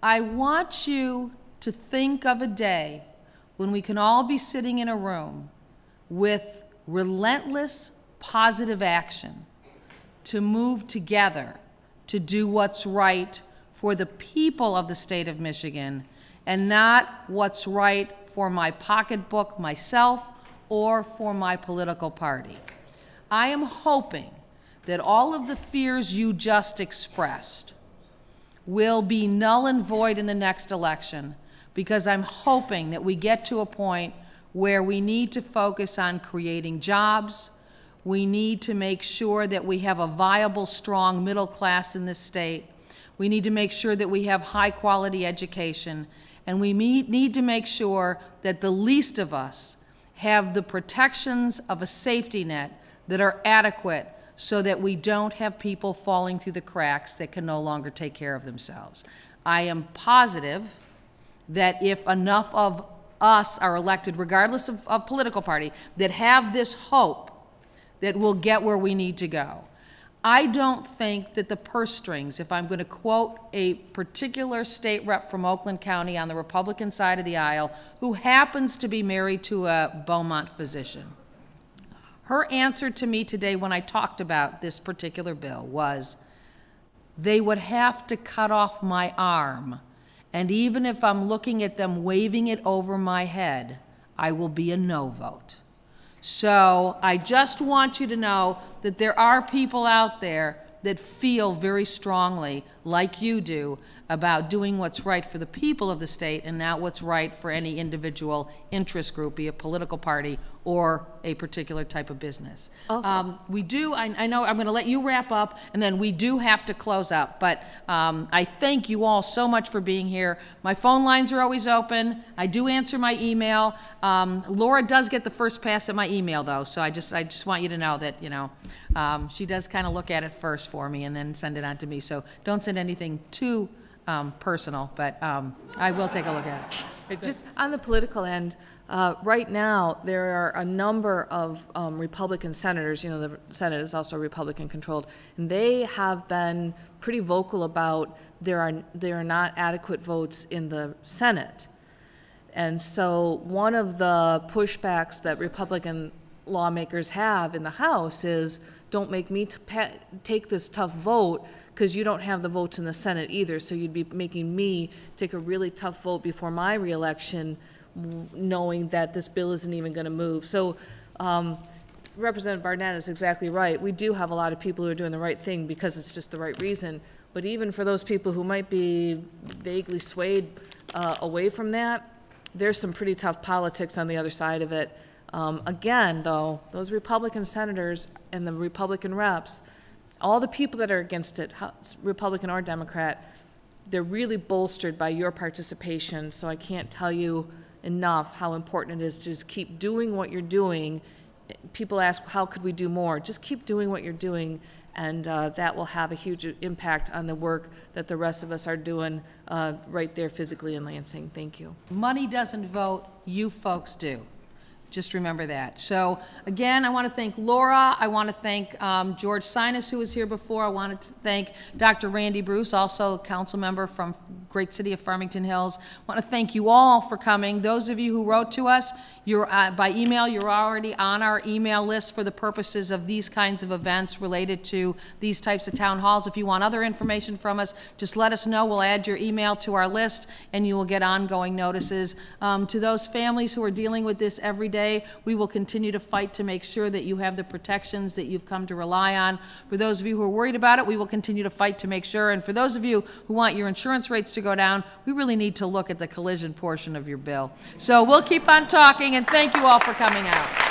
I want you to think of a day when we can all be sitting in a room with relentless positive action to move together to do what's right for the people of the state of Michigan and not what's right for my pocketbook, myself, or for my political party. I am hoping that all of the fears you just expressed will be null and void in the next election because I'm hoping that we get to a point where we need to focus on creating jobs. We need to make sure that we have a viable, strong middle class in this state. We need to make sure that we have high quality education. And we need to make sure that the least of us have the protections of a safety net that are adequate so that we don't have people falling through the cracks that can no longer take care of themselves. I am positive that if enough of us are elected, regardless of, of political party, that have this hope that we'll get where we need to go. I don't think that the purse strings, if I'm going to quote a particular state rep from Oakland County on the Republican side of the aisle, who happens to be married to a Beaumont physician, her answer to me today when I talked about this particular bill was they would have to cut off my arm. And even if I'm looking at them waving it over my head, I will be a no vote. So I just want you to know that there are people out there that feel very strongly, like you do, about doing what's right for the people of the state and not what's right for any individual interest group, be a political party or a particular type of business. Um, we do, I, I know I'm going to let you wrap up, and then we do have to close up. But um, I thank you all so much for being here. My phone lines are always open. I do answer my email. Um, Laura does get the first pass at my email, though, so I just, I just want you to know that, you know, um, she does kind of look at it first for me and then send it on to me. So don't send anything too um, personal, but um, I will take a look at it. Just on the political end, uh, right now there are a number of um, Republican senators. You know, the Senate is also Republican controlled, and they have been pretty vocal about there are there are not adequate votes in the Senate, and so one of the pushbacks that Republican lawmakers have in the House is don't make me take this tough vote because you don't have the votes in the Senate either, so you'd be making me take a really tough vote before my reelection, knowing that this bill isn't even going to move. So um, Representative Barnett is exactly right. We do have a lot of people who are doing the right thing because it's just the right reason. But even for those people who might be vaguely swayed uh, away from that, there's some pretty tough politics on the other side of it. Um, again, though, those Republican senators and the Republican reps all the people that are against it, Republican or Democrat, they're really bolstered by your participation. So I can't tell you enough how important it is to just keep doing what you're doing. People ask, how could we do more? Just keep doing what you're doing, and uh, that will have a huge impact on the work that the rest of us are doing uh, right there physically in Lansing. Thank you. Money doesn't vote, you folks do just remember that. So again, I want to thank Laura. I want to thank um, George Sinus, who was here before. I wanted to thank Dr. Randy Bruce, also a council member from great city of Farmington Hills. I want to thank you all for coming. Those of you who wrote to us you're, uh, by email, you're already on our email list for the purposes of these kinds of events related to these types of town halls. If you want other information from us, just let us know. We'll add your email to our list, and you will get ongoing notices. Um, to those families who are dealing with this every day, today. We will continue to fight to make sure that you have the protections that you've come to rely on. For those of you who are worried about it, we will continue to fight to make sure. And for those of you who want your insurance rates to go down, we really need to look at the collision portion of your bill. So we'll keep on talking, and thank you all for coming out.